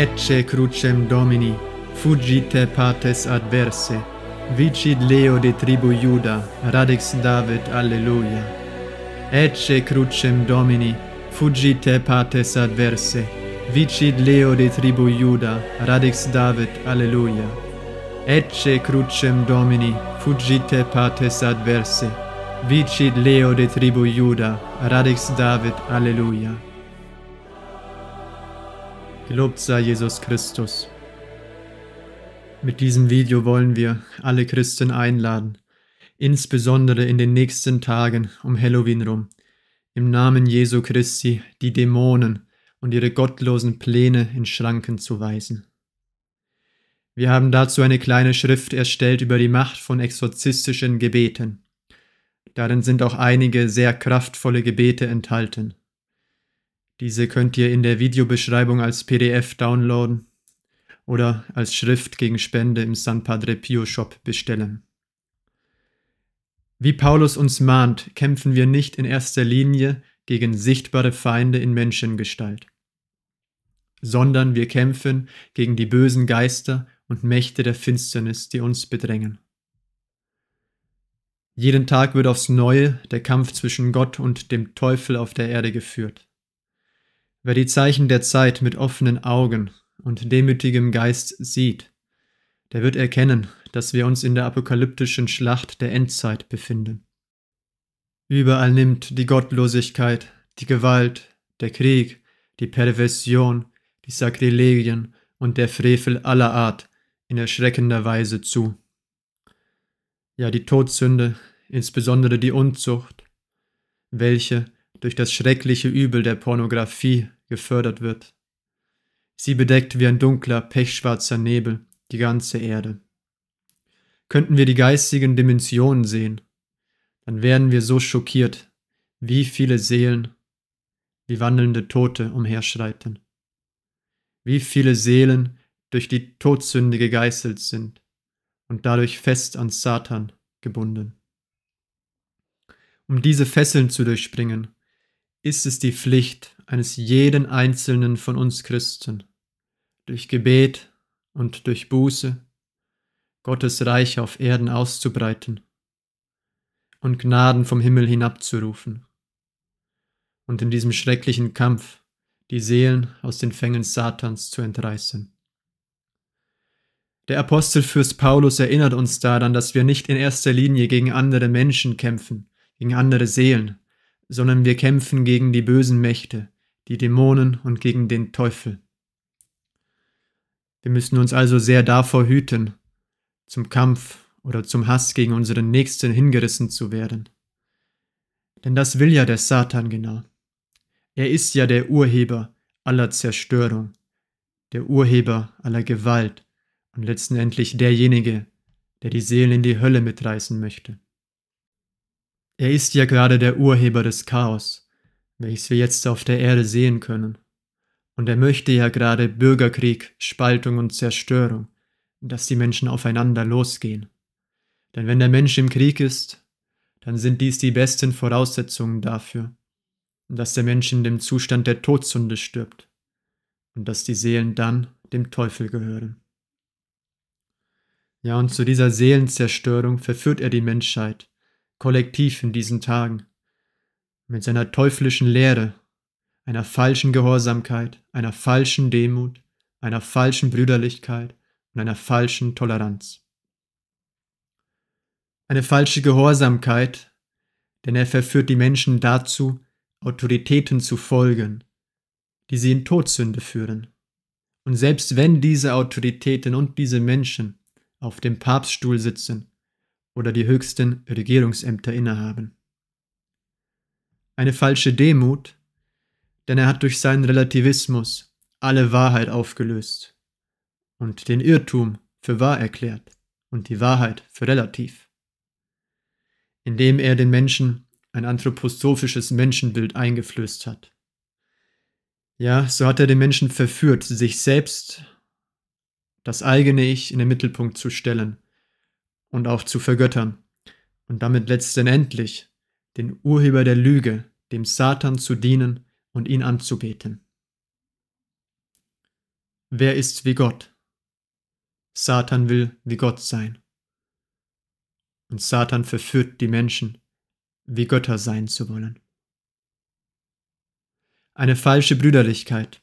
ecce crucem Domini, fugite pates adverse, vicid Leo de tribu Iuda, radix David, alleluia. Ecce crucem Domini, fugite pates adverse, vicid Leo de tribu Iuda, radix David, alleluia. Ecce crucem Domini, fugite pates adverse, vicid Leo de tribu Iuda, radix David, alleluia. Gelobt sei Jesus Christus. Mit diesem Video wollen wir alle Christen einladen, insbesondere in den nächsten Tagen um Halloween rum, im Namen Jesu Christi die Dämonen und ihre gottlosen Pläne in Schranken zu weisen. Wir haben dazu eine kleine Schrift erstellt über die Macht von exorzistischen Gebeten. Darin sind auch einige sehr kraftvolle Gebete enthalten. Diese könnt ihr in der Videobeschreibung als PDF downloaden oder als Schrift gegen Spende im San Padre Pio Shop bestellen. Wie Paulus uns mahnt, kämpfen wir nicht in erster Linie gegen sichtbare Feinde in Menschengestalt, sondern wir kämpfen gegen die bösen Geister und Mächte der Finsternis, die uns bedrängen. Jeden Tag wird aufs Neue der Kampf zwischen Gott und dem Teufel auf der Erde geführt. Wer die Zeichen der Zeit mit offenen Augen und demütigem Geist sieht, der wird erkennen, dass wir uns in der apokalyptischen Schlacht der Endzeit befinden. Überall nimmt die Gottlosigkeit, die Gewalt, der Krieg, die Perversion, die Sakrilegien und der Frevel aller Art in erschreckender Weise zu. Ja, die Todsünde, insbesondere die Unzucht, welche, durch das schreckliche Übel der Pornografie gefördert wird. Sie bedeckt wie ein dunkler, pechschwarzer Nebel die ganze Erde. Könnten wir die geistigen Dimensionen sehen, dann wären wir so schockiert, wie viele Seelen wie wandelnde Tote umherschreiten, wie viele Seelen durch die Todsünde gegeißelt sind und dadurch fest an Satan gebunden. Um diese Fesseln zu durchspringen, ist es die Pflicht eines jeden einzelnen von uns Christen, durch Gebet und durch Buße Gottes Reich auf Erden auszubreiten und Gnaden vom Himmel hinabzurufen und in diesem schrecklichen Kampf die Seelen aus den Fängen Satans zu entreißen. Der Apostel Fürst Paulus erinnert uns daran, dass wir nicht in erster Linie gegen andere Menschen kämpfen, gegen andere Seelen, sondern wir kämpfen gegen die bösen Mächte, die Dämonen und gegen den Teufel. Wir müssen uns also sehr davor hüten, zum Kampf oder zum Hass gegen unseren Nächsten hingerissen zu werden. Denn das will ja der Satan genau. Er ist ja der Urheber aller Zerstörung, der Urheber aller Gewalt und letzten Endlich derjenige, der die Seelen in die Hölle mitreißen möchte. Er ist ja gerade der Urheber des Chaos, welches wir jetzt auf der Erde sehen können. Und er möchte ja gerade Bürgerkrieg, Spaltung und Zerstörung, dass die Menschen aufeinander losgehen. Denn wenn der Mensch im Krieg ist, dann sind dies die besten Voraussetzungen dafür, dass der Mensch in dem Zustand der Todsünde stirbt und dass die Seelen dann dem Teufel gehören. Ja, und zu dieser Seelenzerstörung verführt er die Menschheit, kollektiv in diesen Tagen, mit seiner teuflischen Lehre, einer falschen Gehorsamkeit, einer falschen Demut, einer falschen Brüderlichkeit und einer falschen Toleranz. Eine falsche Gehorsamkeit, denn er verführt die Menschen dazu, Autoritäten zu folgen, die sie in Todsünde führen. Und selbst wenn diese Autoritäten und diese Menschen auf dem Papststuhl sitzen oder die höchsten Regierungsämter innehaben. Eine falsche Demut, denn er hat durch seinen Relativismus alle Wahrheit aufgelöst und den Irrtum für wahr erklärt und die Wahrheit für relativ, indem er den Menschen ein anthroposophisches Menschenbild eingeflößt hat. Ja, so hat er den Menschen verführt, sich selbst, das eigene Ich in den Mittelpunkt zu stellen – und auch zu vergöttern und damit letztendlich den Urheber der Lüge, dem Satan zu dienen und ihn anzubeten. Wer ist wie Gott? Satan will wie Gott sein. Und Satan verführt die Menschen, wie Götter sein zu wollen. Eine falsche Brüderlichkeit.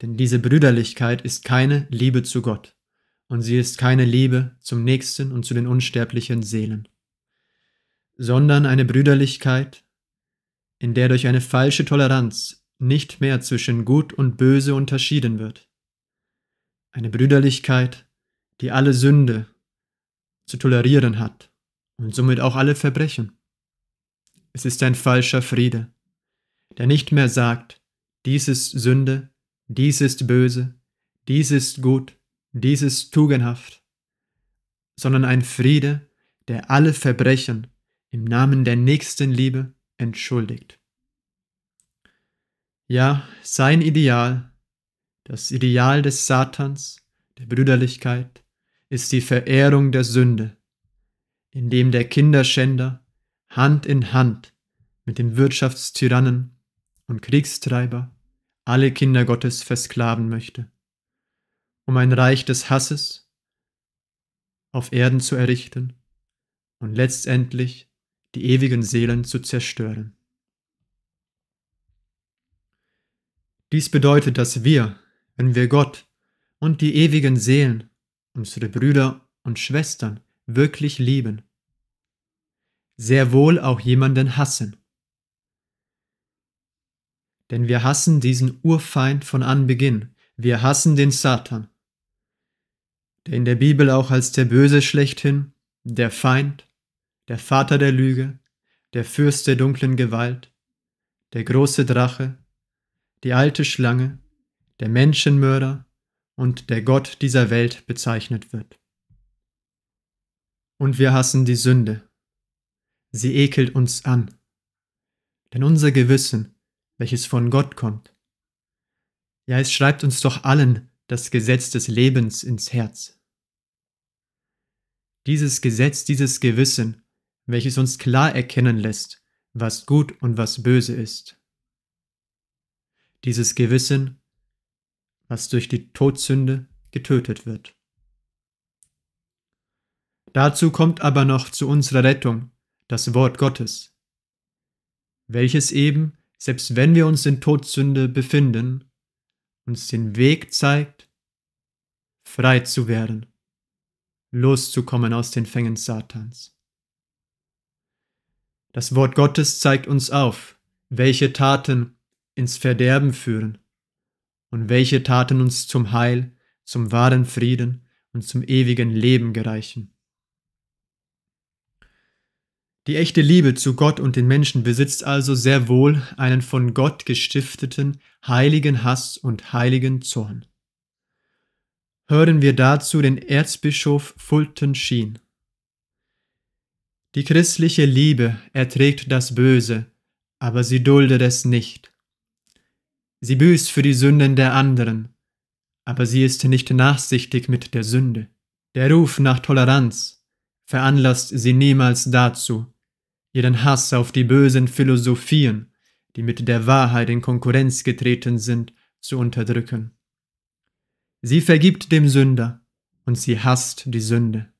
Denn diese Brüderlichkeit ist keine Liebe zu Gott und sie ist keine Liebe zum Nächsten und zu den unsterblichen Seelen, sondern eine Brüderlichkeit, in der durch eine falsche Toleranz nicht mehr zwischen Gut und Böse unterschieden wird. Eine Brüderlichkeit, die alle Sünde zu tolerieren hat und somit auch alle Verbrechen. Es ist ein falscher Friede, der nicht mehr sagt, dies ist Sünde, dies ist böse, dies ist gut, dies ist tugendhaft, sondern ein Friede, der alle Verbrechen im Namen der Nächstenliebe entschuldigt. Ja, sein Ideal, das Ideal des Satans, der Brüderlichkeit, ist die Verehrung der Sünde, indem der Kinderschänder Hand in Hand mit dem Wirtschaftstyrannen und Kriegstreiber alle Kinder Gottes versklaven möchte um ein Reich des Hasses auf Erden zu errichten und letztendlich die ewigen Seelen zu zerstören. Dies bedeutet, dass wir, wenn wir Gott und die ewigen Seelen, unsere Brüder und Schwestern, wirklich lieben, sehr wohl auch jemanden hassen. Denn wir hassen diesen Urfeind von Anbeginn, wir hassen den Satan, der in der Bibel auch als der Böse schlechthin, der Feind, der Vater der Lüge, der Fürst der dunklen Gewalt, der große Drache, die alte Schlange, der Menschenmörder und der Gott dieser Welt bezeichnet wird. Und wir hassen die Sünde. Sie ekelt uns an. Denn unser Gewissen, welches von Gott kommt, ja, es schreibt uns doch allen das Gesetz des Lebens ins Herz dieses Gesetz, dieses Gewissen, welches uns klar erkennen lässt, was gut und was böse ist. Dieses Gewissen, was durch die Todsünde getötet wird. Dazu kommt aber noch zu unserer Rettung das Wort Gottes, welches eben, selbst wenn wir uns in Todsünde befinden, uns den Weg zeigt, frei zu werden loszukommen aus den Fängen Satans. Das Wort Gottes zeigt uns auf, welche Taten ins Verderben führen und welche Taten uns zum Heil, zum wahren Frieden und zum ewigen Leben gereichen. Die echte Liebe zu Gott und den Menschen besitzt also sehr wohl einen von Gott gestifteten heiligen Hass und heiligen Zorn hören wir dazu den Erzbischof Fulton Sheen. Die christliche Liebe erträgt das Böse, aber sie duldet es nicht. Sie büßt für die Sünden der anderen, aber sie ist nicht nachsichtig mit der Sünde. Der Ruf nach Toleranz veranlasst sie niemals dazu, ihren Hass auf die bösen Philosophien, die mit der Wahrheit in Konkurrenz getreten sind, zu unterdrücken. Sie vergibt dem Sünder und sie hasst die Sünde.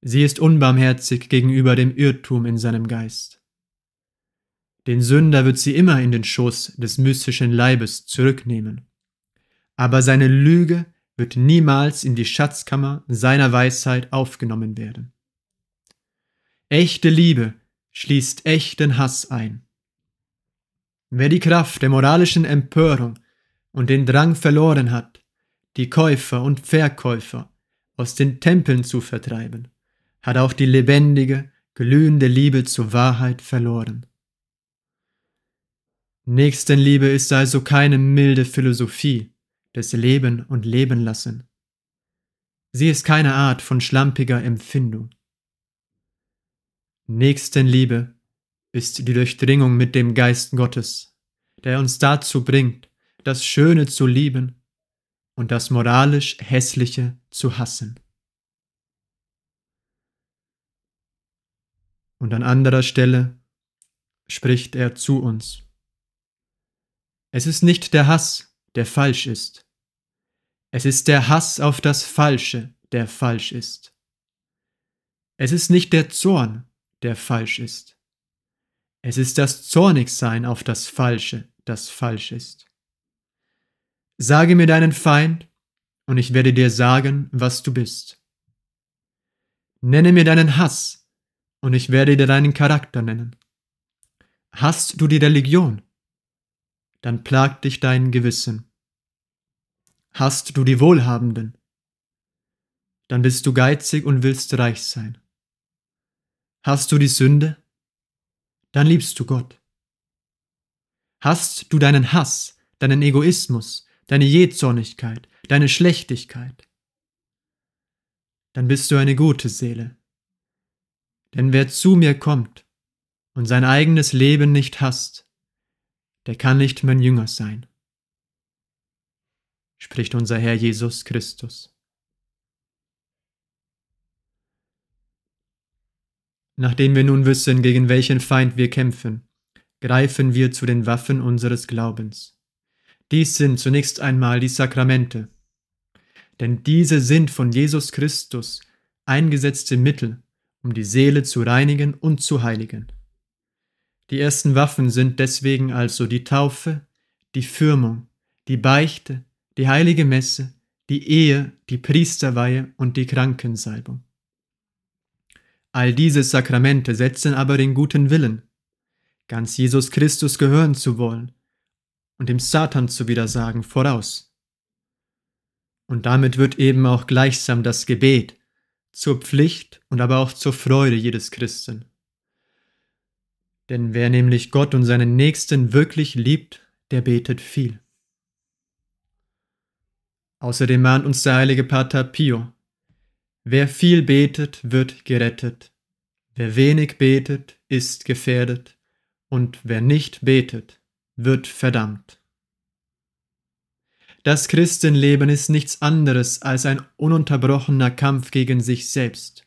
Sie ist unbarmherzig gegenüber dem Irrtum in seinem Geist. Den Sünder wird sie immer in den Schoß des mystischen Leibes zurücknehmen. Aber seine Lüge wird niemals in die Schatzkammer seiner Weisheit aufgenommen werden. Echte Liebe schließt echten Hass ein. Wer die Kraft der moralischen Empörung und den Drang verloren hat, die Käufer und Verkäufer aus den Tempeln zu vertreiben, hat auch die lebendige, glühende Liebe zur Wahrheit verloren. Nächstenliebe ist also keine milde Philosophie des Leben und Lebenlassen. Sie ist keine Art von schlampiger Empfindung. Nächstenliebe ist die Durchdringung mit dem Geist Gottes, der uns dazu bringt, das Schöne zu lieben und das moralisch Hässliche zu hassen. Und an anderer Stelle spricht er zu uns. Es ist nicht der Hass, der falsch ist. Es ist der Hass auf das Falsche, der falsch ist. Es ist nicht der Zorn, der falsch ist. Es ist das Zornigsein auf das Falsche, das falsch ist. Sage mir deinen Feind, und ich werde dir sagen, was du bist. Nenne mir deinen Hass, und ich werde dir deinen Charakter nennen. Hast du die Religion? Dann plagt dich dein Gewissen. Hast du die Wohlhabenden? Dann bist du geizig und willst reich sein. Hast du die Sünde? Dann liebst du Gott. Hast du deinen Hass, deinen Egoismus, deine Jezornigkeit, deine Schlechtigkeit. Dann bist du eine gute Seele. Denn wer zu mir kommt und sein eigenes Leben nicht hasst, der kann nicht mein Jünger sein, spricht unser Herr Jesus Christus. Nachdem wir nun wissen, gegen welchen Feind wir kämpfen, greifen wir zu den Waffen unseres Glaubens. Dies sind zunächst einmal die Sakramente. Denn diese sind von Jesus Christus eingesetzte Mittel, um die Seele zu reinigen und zu heiligen. Die ersten Waffen sind deswegen also die Taufe, die Firmung, die Beichte, die heilige Messe, die Ehe, die Priesterweihe und die Krankensalbung. All diese Sakramente setzen aber den guten Willen, ganz Jesus Christus gehören zu wollen und dem Satan zu widersagen voraus. Und damit wird eben auch gleichsam das Gebet zur Pflicht und aber auch zur Freude jedes Christen. Denn wer nämlich Gott und seinen Nächsten wirklich liebt, der betet viel. Außerdem mahnt uns der heilige Pater Pio, wer viel betet, wird gerettet, wer wenig betet, ist gefährdet, und wer nicht betet, wird verdammt. Das Christenleben ist nichts anderes als ein ununterbrochener Kampf gegen sich selbst.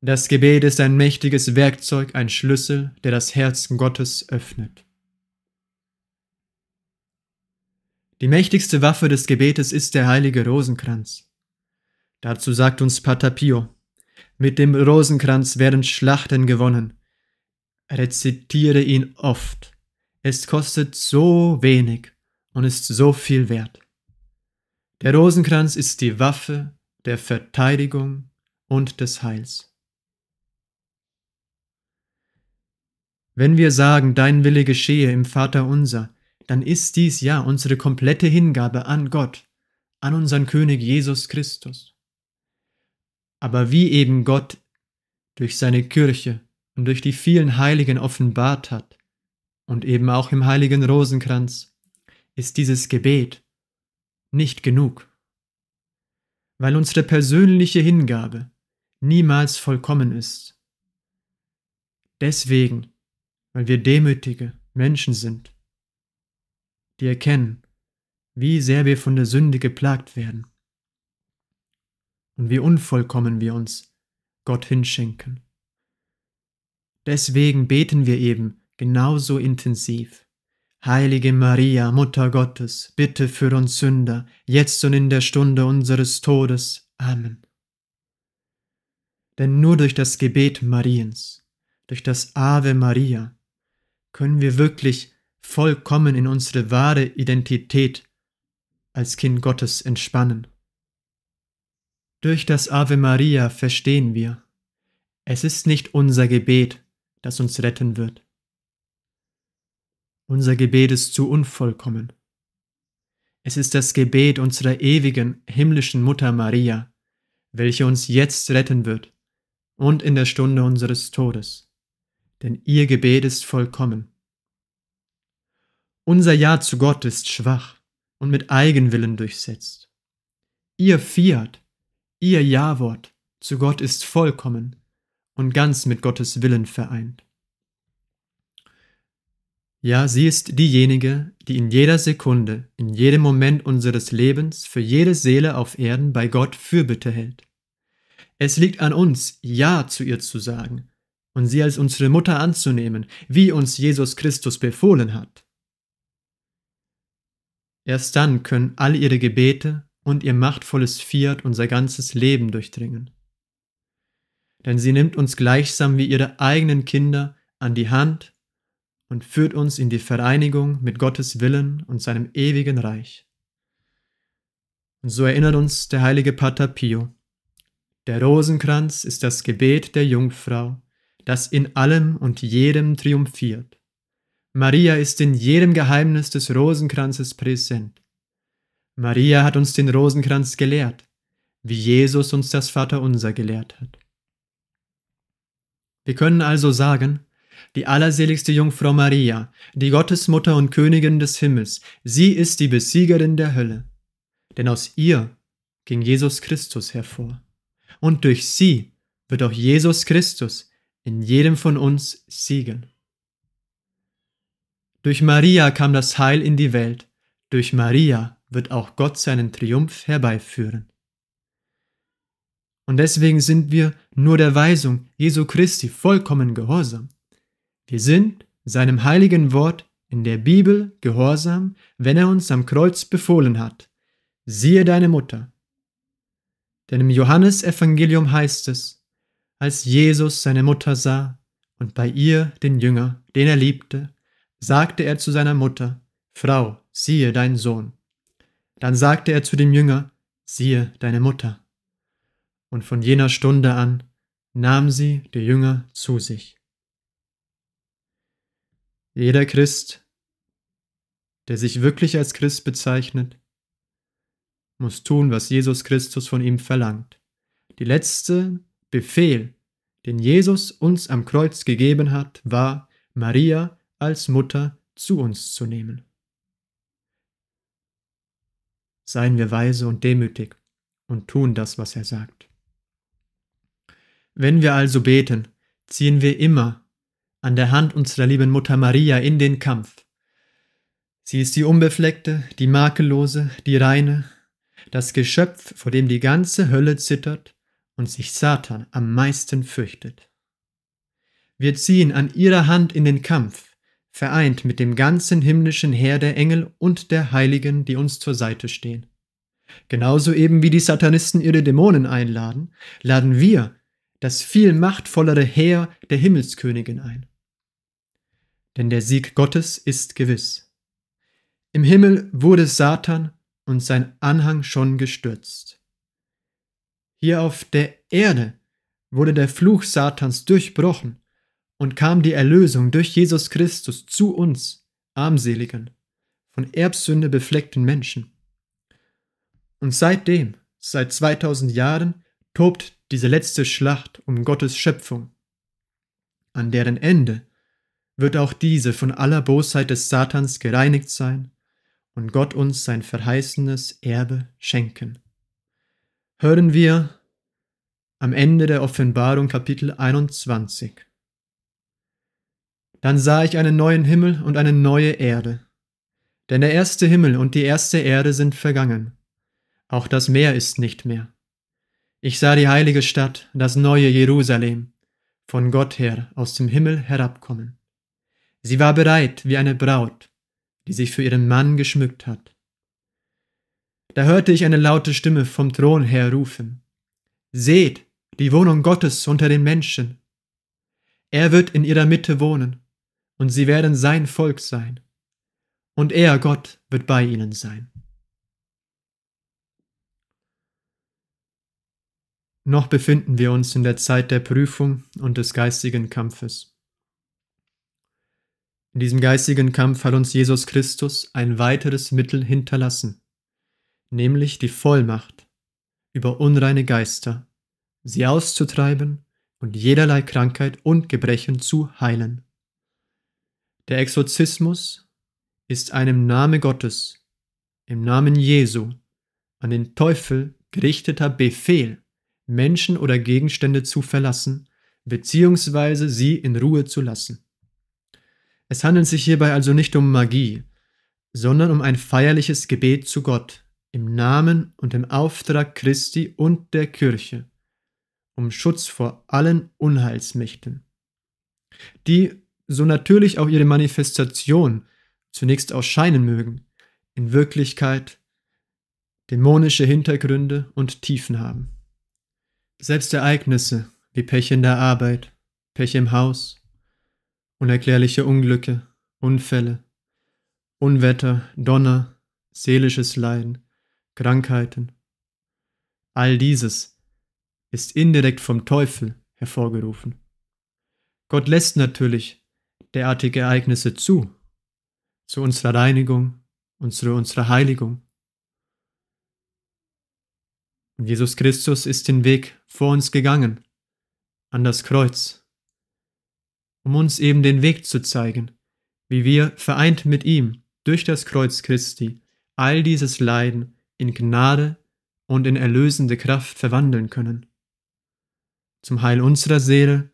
Das Gebet ist ein mächtiges Werkzeug, ein Schlüssel, der das Herz Gottes öffnet. Die mächtigste Waffe des Gebetes ist der heilige Rosenkranz. Dazu sagt uns Pater Pio, mit dem Rosenkranz werden Schlachten gewonnen. Rezitiere ihn oft. Es kostet so wenig und ist so viel wert. Der Rosenkranz ist die Waffe der Verteidigung und des Heils. Wenn wir sagen, dein Wille geschehe im Vater unser, dann ist dies ja unsere komplette Hingabe an Gott, an unseren König Jesus Christus. Aber wie eben Gott durch seine Kirche und durch die vielen Heiligen offenbart hat, und eben auch im heiligen Rosenkranz ist dieses Gebet nicht genug, weil unsere persönliche Hingabe niemals vollkommen ist. Deswegen, weil wir demütige Menschen sind, die erkennen, wie sehr wir von der Sünde geplagt werden und wie unvollkommen wir uns Gott hinschenken. Deswegen beten wir eben genauso intensiv. Heilige Maria, Mutter Gottes, bitte für uns Sünder, jetzt und in der Stunde unseres Todes. Amen. Denn nur durch das Gebet Mariens, durch das Ave Maria, können wir wirklich vollkommen in unsere wahre Identität als Kind Gottes entspannen. Durch das Ave Maria verstehen wir, es ist nicht unser Gebet, das uns retten wird, unser Gebet ist zu unvollkommen. Es ist das Gebet unserer ewigen himmlischen Mutter Maria, welche uns jetzt retten wird und in der Stunde unseres Todes, denn ihr Gebet ist vollkommen. Unser Ja zu Gott ist schwach und mit Eigenwillen durchsetzt. Ihr Fiat, ihr Ja-Wort zu Gott ist vollkommen und ganz mit Gottes Willen vereint. Ja, sie ist diejenige, die in jeder Sekunde, in jedem Moment unseres Lebens für jede Seele auf Erden bei Gott Fürbitte hält. Es liegt an uns, Ja zu ihr zu sagen und sie als unsere Mutter anzunehmen, wie uns Jesus Christus befohlen hat. Erst dann können all ihre Gebete und ihr machtvolles Fiat unser ganzes Leben durchdringen. Denn sie nimmt uns gleichsam wie ihre eigenen Kinder an die Hand und führt uns in die Vereinigung mit Gottes Willen und seinem ewigen Reich. Und so erinnert uns der heilige Pater Pio, der Rosenkranz ist das Gebet der Jungfrau, das in allem und jedem triumphiert. Maria ist in jedem Geheimnis des Rosenkranzes präsent. Maria hat uns den Rosenkranz gelehrt, wie Jesus uns das Vaterunser gelehrt hat. Wir können also sagen, die allerseligste Jungfrau Maria, die Gottesmutter und Königin des Himmels, sie ist die Besiegerin der Hölle. Denn aus ihr ging Jesus Christus hervor. Und durch sie wird auch Jesus Christus in jedem von uns siegen. Durch Maria kam das Heil in die Welt, durch Maria wird auch Gott seinen Triumph herbeiführen. Und deswegen sind wir nur der Weisung Jesu Christi vollkommen gehorsam. Wir sind seinem heiligen Wort in der Bibel gehorsam, wenn er uns am Kreuz befohlen hat. Siehe deine Mutter. Denn im Johannesevangelium heißt es, als Jesus seine Mutter sah und bei ihr den Jünger, den er liebte, sagte er zu seiner Mutter, Frau, siehe deinen Sohn. Dann sagte er zu dem Jünger, siehe deine Mutter. Und von jener Stunde an nahm sie der Jünger zu sich. Jeder Christ, der sich wirklich als Christ bezeichnet, muss tun, was Jesus Christus von ihm verlangt. Die letzte Befehl, den Jesus uns am Kreuz gegeben hat, war, Maria als Mutter zu uns zu nehmen. Seien wir weise und demütig und tun das, was er sagt. Wenn wir also beten, ziehen wir immer an der Hand unserer lieben Mutter Maria in den Kampf. Sie ist die unbefleckte, die makellose, die reine, das Geschöpf, vor dem die ganze Hölle zittert und sich Satan am meisten fürchtet. Wir ziehen an ihrer Hand in den Kampf, vereint mit dem ganzen himmlischen Heer der Engel und der Heiligen, die uns zur Seite stehen. Genauso eben wie die Satanisten ihre Dämonen einladen, laden wir das viel machtvollere Heer der Himmelskönigin ein. Denn der Sieg Gottes ist gewiss. Im Himmel wurde Satan und sein Anhang schon gestürzt. Hier auf der Erde wurde der Fluch Satans durchbrochen und kam die Erlösung durch Jesus Christus zu uns, armseligen, von Erbsünde befleckten Menschen. Und seitdem, seit 2000 Jahren, tobt diese letzte Schlacht um Gottes Schöpfung, an deren Ende wird auch diese von aller Bosheit des Satans gereinigt sein und Gott uns sein verheißenes Erbe schenken. Hören wir am Ende der Offenbarung Kapitel 21. Dann sah ich einen neuen Himmel und eine neue Erde. Denn der erste Himmel und die erste Erde sind vergangen. Auch das Meer ist nicht mehr. Ich sah die heilige Stadt, das neue Jerusalem, von Gott her aus dem Himmel herabkommen. Sie war bereit wie eine Braut, die sich für ihren Mann geschmückt hat. Da hörte ich eine laute Stimme vom Thron her rufen. Seht, die Wohnung Gottes unter den Menschen. Er wird in ihrer Mitte wohnen, und sie werden sein Volk sein. Und er, Gott, wird bei ihnen sein. noch befinden wir uns in der Zeit der Prüfung und des geistigen Kampfes. In diesem geistigen Kampf hat uns Jesus Christus ein weiteres Mittel hinterlassen, nämlich die Vollmacht über unreine Geister, sie auszutreiben und jederlei Krankheit und Gebrechen zu heilen. Der Exorzismus ist einem Name Gottes, im Namen Jesu, an den Teufel gerichteter Befehl Menschen oder Gegenstände zu verlassen, beziehungsweise sie in Ruhe zu lassen. Es handelt sich hierbei also nicht um Magie, sondern um ein feierliches Gebet zu Gott im Namen und im Auftrag Christi und der Kirche, um Schutz vor allen Unheilsmächten, die, so natürlich auch ihre Manifestation zunächst ausscheinen mögen, in Wirklichkeit dämonische Hintergründe und Tiefen haben. Selbst Ereignisse wie Pech in der Arbeit, Pech im Haus, unerklärliche Unglücke, Unfälle, Unwetter, Donner, seelisches Leiden, Krankheiten, all dieses ist indirekt vom Teufel hervorgerufen. Gott lässt natürlich derartige Ereignisse zu, zu unserer Reinigung, unsere, unserer Heiligung, und Jesus Christus ist den Weg vor uns gegangen, an das Kreuz, um uns eben den Weg zu zeigen, wie wir vereint mit ihm durch das Kreuz Christi all dieses Leiden in Gnade und in erlösende Kraft verwandeln können, zum Heil unserer Seele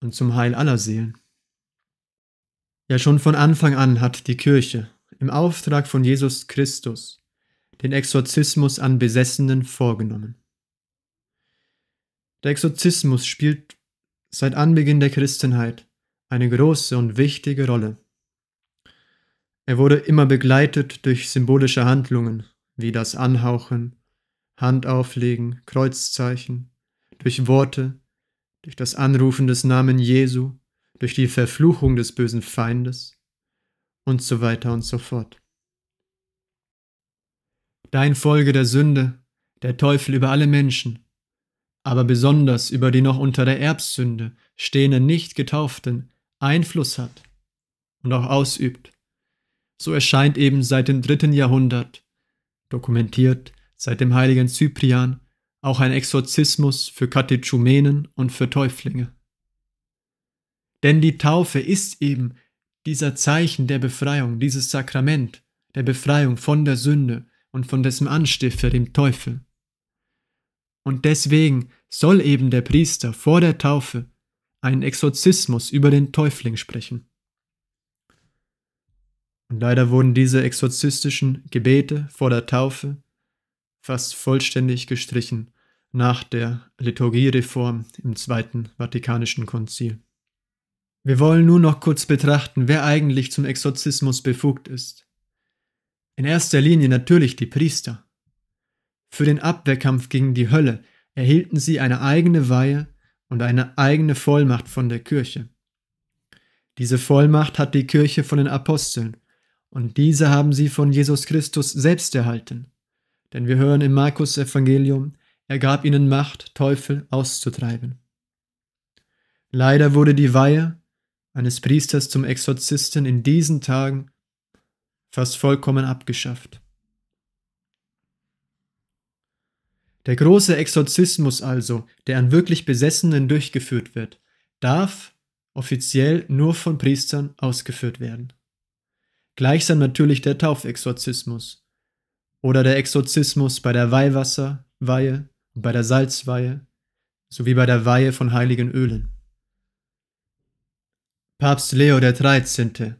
und zum Heil aller Seelen. Ja, schon von Anfang an hat die Kirche im Auftrag von Jesus Christus den Exorzismus an Besessenen vorgenommen. Der Exorzismus spielt seit Anbeginn der Christenheit eine große und wichtige Rolle. Er wurde immer begleitet durch symbolische Handlungen wie das Anhauchen, Handauflegen, Kreuzzeichen, durch Worte, durch das Anrufen des Namen Jesu, durch die Verfluchung des bösen Feindes und so weiter und so fort. Dein Folge der Sünde, der Teufel über alle Menschen, aber besonders über die noch unter der Erbsünde stehenden Nicht-Getauften Einfluss hat und auch ausübt. So erscheint eben seit dem dritten Jahrhundert, dokumentiert seit dem heiligen Zyprian, auch ein Exorzismus für Katechumenen und für Täuflinge. Denn die Taufe ist eben dieser Zeichen der Befreiung, dieses Sakrament der Befreiung von der Sünde, und von dessen Anstifter, dem Teufel. Und deswegen soll eben der Priester vor der Taufe einen Exorzismus über den Täufling sprechen. Und leider wurden diese exorzistischen Gebete vor der Taufe fast vollständig gestrichen nach der Liturgiereform im Zweiten Vatikanischen Konzil. Wir wollen nur noch kurz betrachten, wer eigentlich zum Exorzismus befugt ist. In erster Linie natürlich die Priester. Für den Abwehrkampf gegen die Hölle erhielten sie eine eigene Weihe und eine eigene Vollmacht von der Kirche. Diese Vollmacht hat die Kirche von den Aposteln und diese haben sie von Jesus Christus selbst erhalten. Denn wir hören im Markus Evangelium, er gab ihnen Macht, Teufel auszutreiben. Leider wurde die Weihe eines Priesters zum Exorzisten in diesen Tagen fast vollkommen abgeschafft. Der große Exorzismus also, der an wirklich Besessenen durchgeführt wird, darf offiziell nur von Priestern ausgeführt werden. Gleichsam natürlich der Taufexorzismus oder der Exorzismus bei der Weihwasserweihe und bei der Salzweihe sowie bei der Weihe von heiligen Ölen. Papst Leo XIII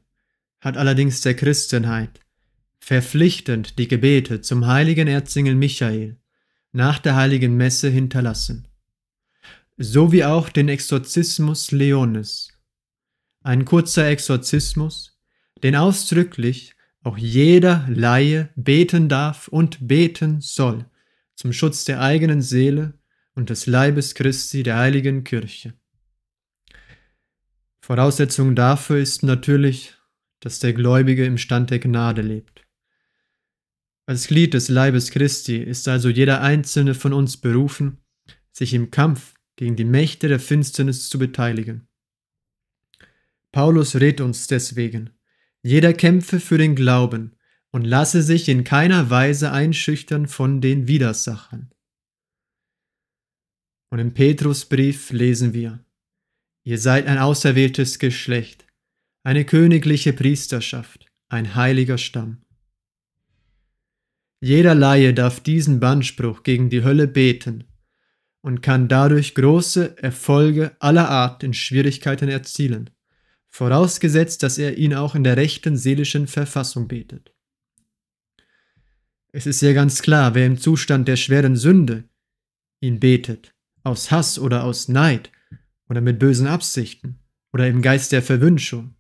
hat allerdings der Christenheit verpflichtend die Gebete zum heiligen Erzengel Michael nach der heiligen Messe hinterlassen, sowie auch den Exorzismus Leones, ein kurzer Exorzismus, den ausdrücklich auch jeder Laie beten darf und beten soll, zum Schutz der eigenen Seele und des Leibes Christi der heiligen Kirche. Voraussetzung dafür ist natürlich dass der Gläubige im Stand der Gnade lebt. Als Glied des Leibes Christi ist also jeder einzelne von uns berufen, sich im Kampf gegen die Mächte der Finsternis zu beteiligen. Paulus rät uns deswegen, jeder kämpfe für den Glauben und lasse sich in keiner Weise einschüchtern von den Widersachern. Und im Petrusbrief lesen wir, ihr seid ein auserwähltes Geschlecht, eine königliche Priesterschaft, ein heiliger Stamm. Jeder Laie darf diesen Bannspruch gegen die Hölle beten und kann dadurch große Erfolge aller Art in Schwierigkeiten erzielen, vorausgesetzt, dass er ihn auch in der rechten seelischen Verfassung betet. Es ist ja ganz klar, wer im Zustand der schweren Sünde ihn betet, aus Hass oder aus Neid oder mit bösen Absichten oder im Geist der Verwünschung,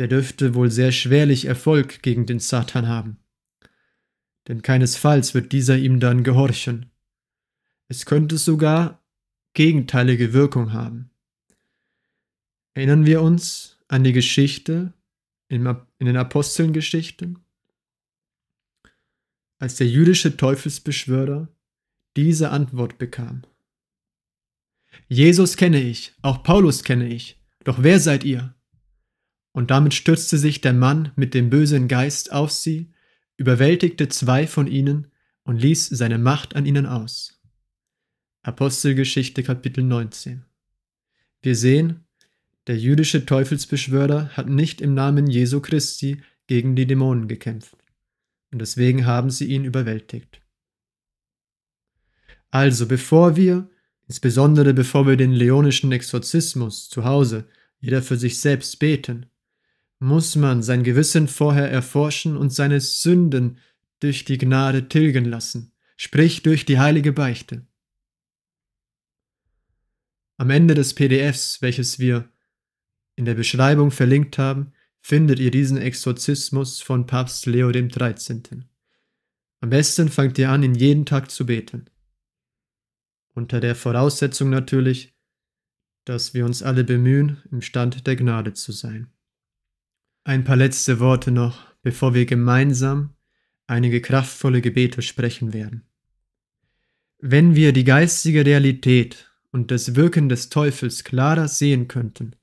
der dürfte wohl sehr schwerlich Erfolg gegen den Satan haben. Denn keinesfalls wird dieser ihm dann gehorchen. Es könnte sogar gegenteilige Wirkung haben. Erinnern wir uns an die Geschichte in den Apostelgeschichten, als der jüdische Teufelsbeschwörer diese Antwort bekam. Jesus kenne ich, auch Paulus kenne ich, doch wer seid ihr? Und damit stürzte sich der Mann mit dem bösen Geist auf sie, überwältigte zwei von ihnen und ließ seine Macht an ihnen aus. Apostelgeschichte Kapitel 19 Wir sehen, der jüdische Teufelsbeschwörer hat nicht im Namen Jesu Christi gegen die Dämonen gekämpft, und deswegen haben sie ihn überwältigt. Also, bevor wir, insbesondere bevor wir den leonischen Exorzismus zu Hause jeder für sich selbst beten, muss man sein Gewissen vorher erforschen und seine Sünden durch die Gnade tilgen lassen, sprich durch die heilige Beichte. Am Ende des PDFs, welches wir in der Beschreibung verlinkt haben, findet ihr diesen Exorzismus von Papst Leo dem 13. Am besten fangt ihr an, ihn jeden Tag zu beten. Unter der Voraussetzung natürlich, dass wir uns alle bemühen, im Stand der Gnade zu sein. Ein paar letzte Worte noch, bevor wir gemeinsam einige kraftvolle Gebete sprechen werden. Wenn wir die geistige Realität und das Wirken des Teufels klarer sehen könnten,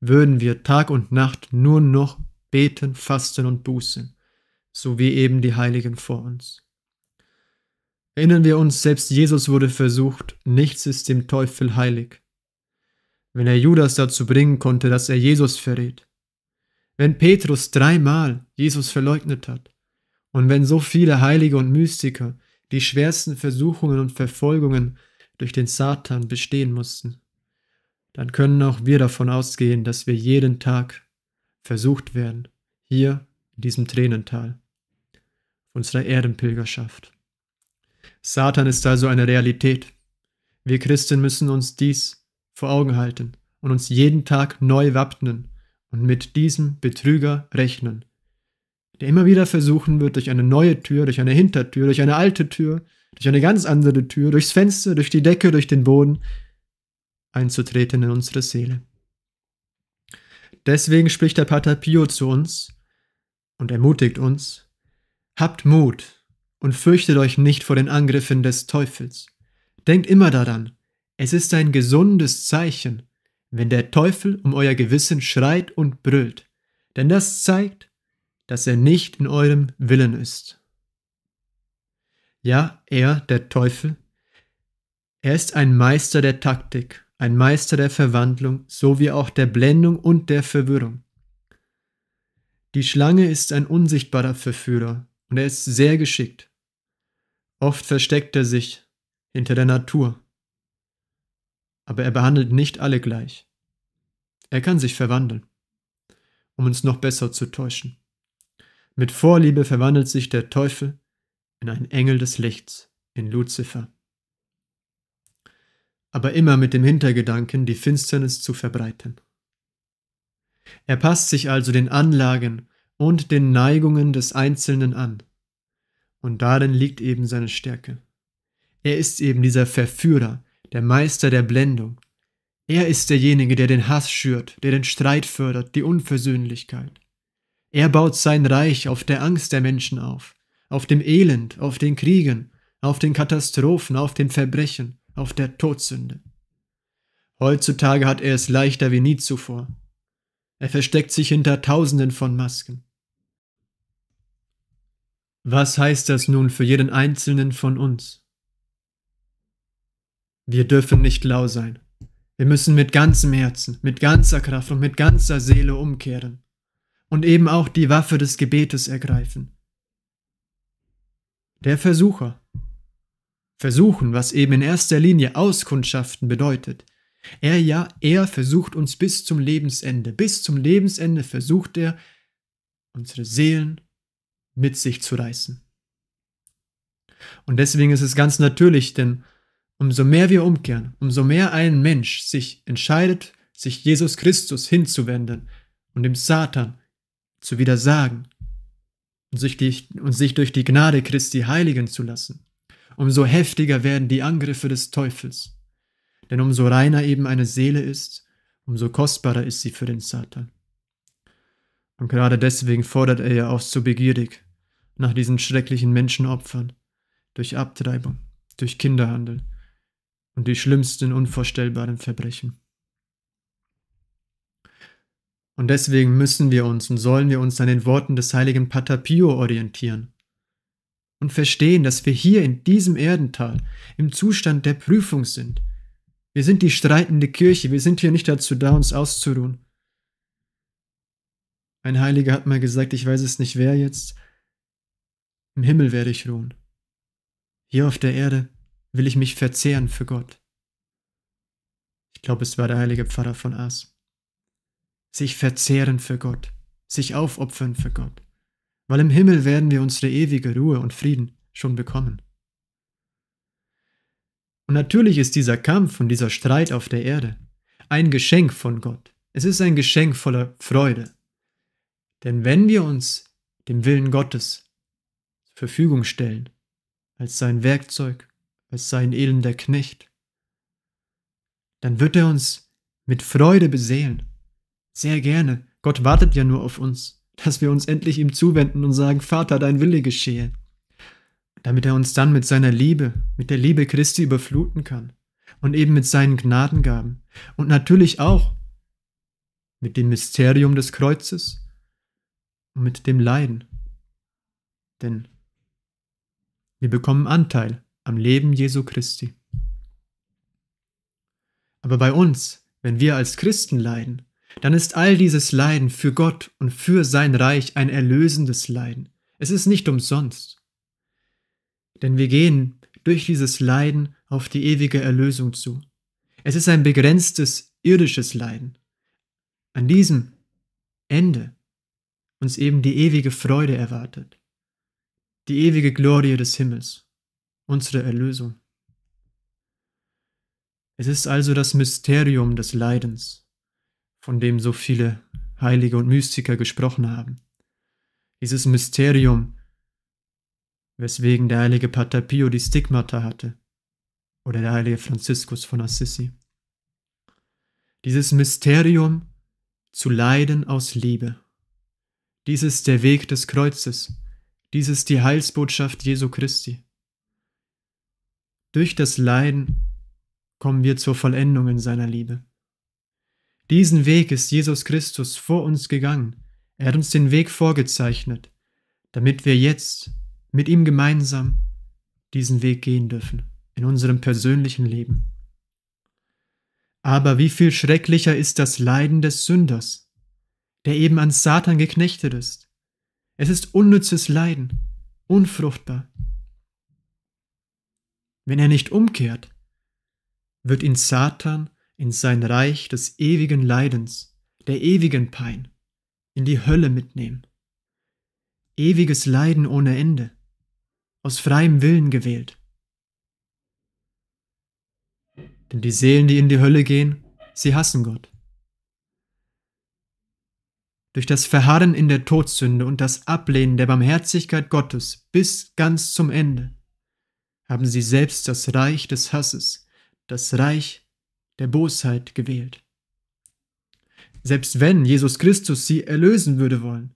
würden wir Tag und Nacht nur noch beten, fasten und bußen, so wie eben die Heiligen vor uns. Erinnern wir uns, selbst Jesus wurde versucht, nichts ist dem Teufel heilig. Wenn er Judas dazu bringen konnte, dass er Jesus verrät, wenn Petrus dreimal Jesus verleugnet hat und wenn so viele Heilige und Mystiker die schwersten Versuchungen und Verfolgungen durch den Satan bestehen mussten, dann können auch wir davon ausgehen, dass wir jeden Tag versucht werden, hier in diesem Tränental, unserer Erdenpilgerschaft. Satan ist also eine Realität. Wir Christen müssen uns dies vor Augen halten und uns jeden Tag neu wappnen und mit diesem Betrüger rechnen, der immer wieder versuchen wird, durch eine neue Tür, durch eine Hintertür, durch eine alte Tür, durch eine ganz andere Tür, durchs Fenster, durch die Decke, durch den Boden einzutreten in unsere Seele. Deswegen spricht der Pater Pio zu uns und ermutigt uns, habt Mut und fürchtet euch nicht vor den Angriffen des Teufels. Denkt immer daran, es ist ein gesundes Zeichen, wenn der Teufel um euer Gewissen schreit und brüllt, denn das zeigt, dass er nicht in eurem Willen ist. Ja, er, der Teufel, er ist ein Meister der Taktik, ein Meister der Verwandlung sowie auch der Blendung und der Verwirrung. Die Schlange ist ein unsichtbarer Verführer und er ist sehr geschickt. Oft versteckt er sich hinter der Natur, aber er behandelt nicht alle gleich. Er kann sich verwandeln, um uns noch besser zu täuschen. Mit Vorliebe verwandelt sich der Teufel in einen Engel des Lichts, in Luzifer. Aber immer mit dem Hintergedanken, die Finsternis zu verbreiten. Er passt sich also den Anlagen und den Neigungen des Einzelnen an. Und darin liegt eben seine Stärke. Er ist eben dieser Verführer, der Meister der Blendung. Er ist derjenige, der den Hass schürt, der den Streit fördert, die Unversöhnlichkeit. Er baut sein Reich auf der Angst der Menschen auf, auf dem Elend, auf den Kriegen, auf den Katastrophen, auf den Verbrechen, auf der Todsünde. Heutzutage hat er es leichter wie nie zuvor. Er versteckt sich hinter Tausenden von Masken. Was heißt das nun für jeden einzelnen von uns? Wir dürfen nicht lau sein. Wir müssen mit ganzem Herzen, mit ganzer Kraft und mit ganzer Seele umkehren und eben auch die Waffe des Gebetes ergreifen. Der Versucher. Versuchen, was eben in erster Linie Auskundschaften bedeutet. Er ja, er versucht uns bis zum Lebensende. Bis zum Lebensende versucht er, unsere Seelen mit sich zu reißen. Und deswegen ist es ganz natürlich, denn Umso mehr wir umkehren, umso mehr ein Mensch sich entscheidet, sich Jesus Christus hinzuwenden und dem Satan zu widersagen und sich, die, und sich durch die Gnade Christi heiligen zu lassen, umso heftiger werden die Angriffe des Teufels. Denn umso reiner eben eine Seele ist, umso kostbarer ist sie für den Satan. Und gerade deswegen fordert er ja auch so begierig nach diesen schrecklichen Menschenopfern durch Abtreibung, durch Kinderhandel, und die schlimmsten unvorstellbaren Verbrechen. Und deswegen müssen wir uns und sollen wir uns an den Worten des heiligen Patapio orientieren und verstehen, dass wir hier in diesem Erdental im Zustand der Prüfung sind. Wir sind die streitende Kirche, wir sind hier nicht dazu da, uns auszuruhen. Ein Heiliger hat mal gesagt, ich weiß es nicht wer jetzt, im Himmel werde ich ruhen. Hier auf der Erde will ich mich verzehren für Gott. Ich glaube, es war der heilige Pfarrer von Ars. Sich verzehren für Gott, sich aufopfern für Gott, weil im Himmel werden wir unsere ewige Ruhe und Frieden schon bekommen. Und natürlich ist dieser Kampf und dieser Streit auf der Erde ein Geschenk von Gott. Es ist ein Geschenk voller Freude. Denn wenn wir uns dem Willen Gottes zur Verfügung stellen, als sein Werkzeug, als sei ein elender Knecht, dann wird er uns mit Freude beseelen. Sehr gerne. Gott wartet ja nur auf uns, dass wir uns endlich ihm zuwenden und sagen, Vater, dein Wille geschehe. Damit er uns dann mit seiner Liebe, mit der Liebe Christi überfluten kann und eben mit seinen Gnadengaben und natürlich auch mit dem Mysterium des Kreuzes und mit dem Leiden. Denn wir bekommen Anteil am Leben Jesu Christi. Aber bei uns, wenn wir als Christen leiden, dann ist all dieses Leiden für Gott und für sein Reich ein erlösendes Leiden. Es ist nicht umsonst. Denn wir gehen durch dieses Leiden auf die ewige Erlösung zu. Es ist ein begrenztes irdisches Leiden. An diesem Ende uns eben die ewige Freude erwartet, die ewige Glorie des Himmels unsere Erlösung. Es ist also das Mysterium des Leidens, von dem so viele Heilige und Mystiker gesprochen haben. Dieses Mysterium, weswegen der heilige Pater Pio die Stigmata hatte oder der heilige Franziskus von Assisi. Dieses Mysterium zu leiden aus Liebe. Dies ist der Weg des Kreuzes. Dies ist die Heilsbotschaft Jesu Christi. Durch das Leiden kommen wir zur Vollendung in seiner Liebe. Diesen Weg ist Jesus Christus vor uns gegangen. Er hat uns den Weg vorgezeichnet, damit wir jetzt mit ihm gemeinsam diesen Weg gehen dürfen in unserem persönlichen Leben. Aber wie viel schrecklicher ist das Leiden des Sünders, der eben an Satan geknechtet ist. Es ist unnützes Leiden, unfruchtbar, wenn er nicht umkehrt, wird ihn Satan in sein Reich des ewigen Leidens, der ewigen Pein, in die Hölle mitnehmen. Ewiges Leiden ohne Ende, aus freiem Willen gewählt. Denn die Seelen, die in die Hölle gehen, sie hassen Gott. Durch das Verharren in der Todsünde und das Ablehnen der Barmherzigkeit Gottes bis ganz zum Ende haben sie selbst das Reich des Hasses, das Reich der Bosheit gewählt. Selbst wenn Jesus Christus sie erlösen würde wollen,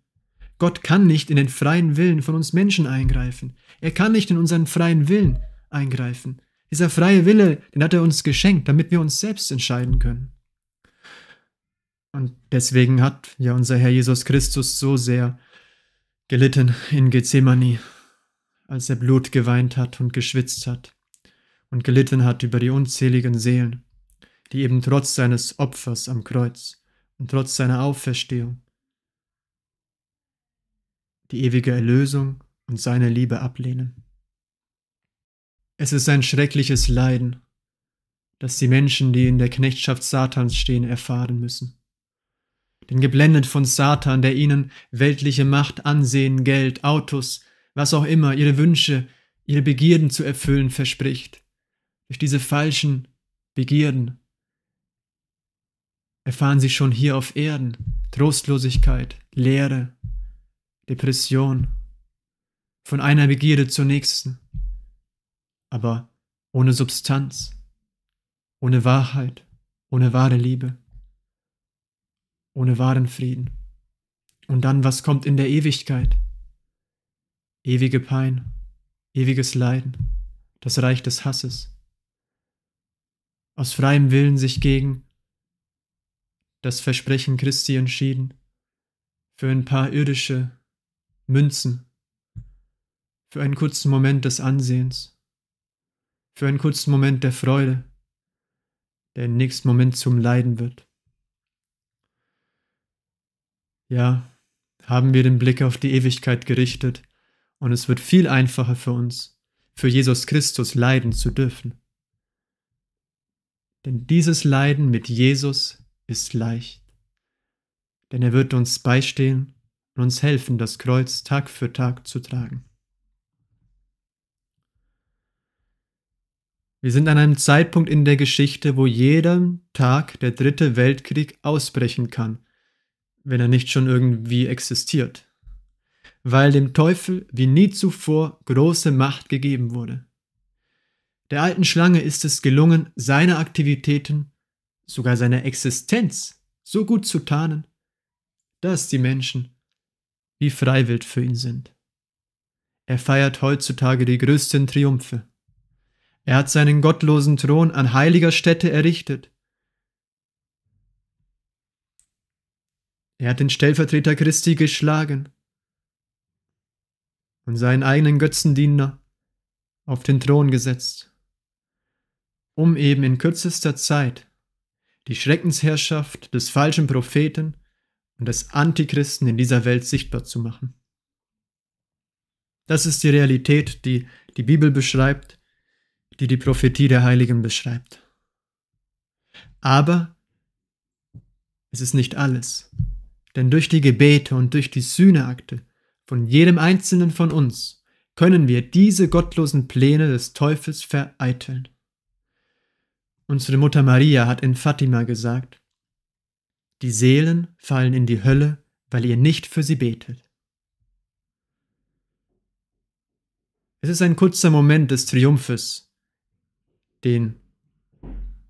Gott kann nicht in den freien Willen von uns Menschen eingreifen. Er kann nicht in unseren freien Willen eingreifen. Dieser freie Wille, den hat er uns geschenkt, damit wir uns selbst entscheiden können. Und deswegen hat ja unser Herr Jesus Christus so sehr gelitten in Gethsemane als er Blut geweint hat und geschwitzt hat und gelitten hat über die unzähligen Seelen, die eben trotz seines Opfers am Kreuz und trotz seiner Auferstehung die ewige Erlösung und seine Liebe ablehnen. Es ist ein schreckliches Leiden, das die Menschen, die in der Knechtschaft Satans stehen, erfahren müssen. Denn geblendet von Satan, der ihnen weltliche Macht, Ansehen, Geld, Autos, was auch immer, ihre Wünsche, ihre Begierden zu erfüllen verspricht. Durch diese falschen Begierden erfahren sie schon hier auf Erden Trostlosigkeit, Leere, Depression, von einer Begierde zur nächsten, aber ohne Substanz, ohne Wahrheit, ohne wahre Liebe, ohne wahren Frieden. Und dann, was kommt in der Ewigkeit? ewige Pein, ewiges Leiden, das Reich des Hasses. Aus freiem Willen sich gegen das Versprechen Christi entschieden, für ein paar irdische Münzen, für einen kurzen Moment des Ansehens, für einen kurzen Moment der Freude, der im nächsten Moment zum Leiden wird. Ja, haben wir den Blick auf die Ewigkeit gerichtet, und es wird viel einfacher für uns, für Jesus Christus leiden zu dürfen. Denn dieses Leiden mit Jesus ist leicht, denn er wird uns beistehen und uns helfen, das Kreuz Tag für Tag zu tragen. Wir sind an einem Zeitpunkt in der Geschichte, wo jedem Tag der dritte Weltkrieg ausbrechen kann, wenn er nicht schon irgendwie existiert weil dem Teufel wie nie zuvor große Macht gegeben wurde. Der alten Schlange ist es gelungen, seine Aktivitäten, sogar seine Existenz, so gut zu tarnen, dass die Menschen wie freiwillig für ihn sind. Er feiert heutzutage die größten Triumphe. Er hat seinen gottlosen Thron an heiliger Stätte errichtet. Er hat den Stellvertreter Christi geschlagen und seinen eigenen Götzendiener auf den Thron gesetzt, um eben in kürzester Zeit die Schreckensherrschaft des falschen Propheten und des Antichristen in dieser Welt sichtbar zu machen. Das ist die Realität, die die Bibel beschreibt, die die Prophetie der Heiligen beschreibt. Aber es ist nicht alles, denn durch die Gebete und durch die Sühneakte von jedem einzelnen von uns, können wir diese gottlosen Pläne des Teufels vereiteln. Unsere Mutter Maria hat in Fatima gesagt, die Seelen fallen in die Hölle, weil ihr nicht für sie betet. Es ist ein kurzer Moment des Triumphes, den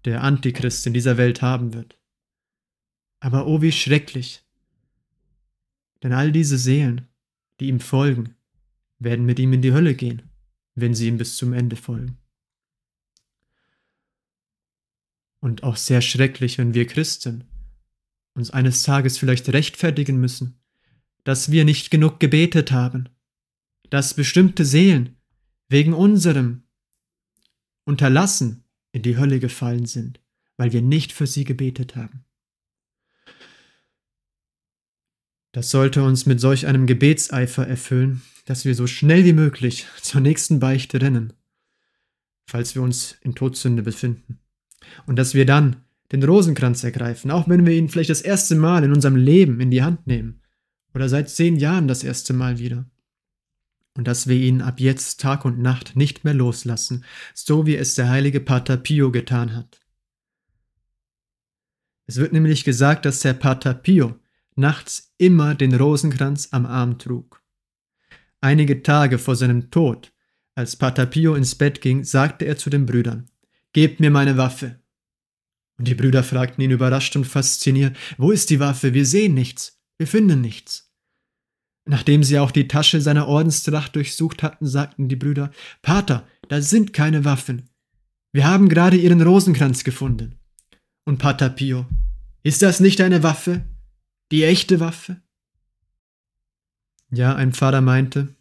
der Antichrist in dieser Welt haben wird. Aber oh, wie schrecklich! Denn all diese Seelen die ihm folgen, werden mit ihm in die Hölle gehen, wenn sie ihm bis zum Ende folgen. Und auch sehr schrecklich, wenn wir Christen uns eines Tages vielleicht rechtfertigen müssen, dass wir nicht genug gebetet haben, dass bestimmte Seelen wegen unserem Unterlassen in die Hölle gefallen sind, weil wir nicht für sie gebetet haben. Das sollte uns mit solch einem Gebetseifer erfüllen, dass wir so schnell wie möglich zur nächsten Beichte rennen, falls wir uns in Todsünde befinden. Und dass wir dann den Rosenkranz ergreifen, auch wenn wir ihn vielleicht das erste Mal in unserem Leben in die Hand nehmen oder seit zehn Jahren das erste Mal wieder. Und dass wir ihn ab jetzt Tag und Nacht nicht mehr loslassen, so wie es der heilige Pater Pio getan hat. Es wird nämlich gesagt, dass der Pater Pio nachts immer den Rosenkranz am Arm trug. Einige Tage vor seinem Tod, als Pater Pio ins Bett ging, sagte er zu den Brüdern, Gebt mir meine Waffe. Und die Brüder fragten ihn überrascht und fasziniert, Wo ist die Waffe? Wir sehen nichts, wir finden nichts. Nachdem sie auch die Tasche seiner Ordenstracht durchsucht hatten, sagten die Brüder, Pater, da sind keine Waffen. Wir haben gerade ihren Rosenkranz gefunden. Und Pater Pio, ist das nicht eine Waffe? Die echte Waffe? Ja, ein Pfarrer meinte,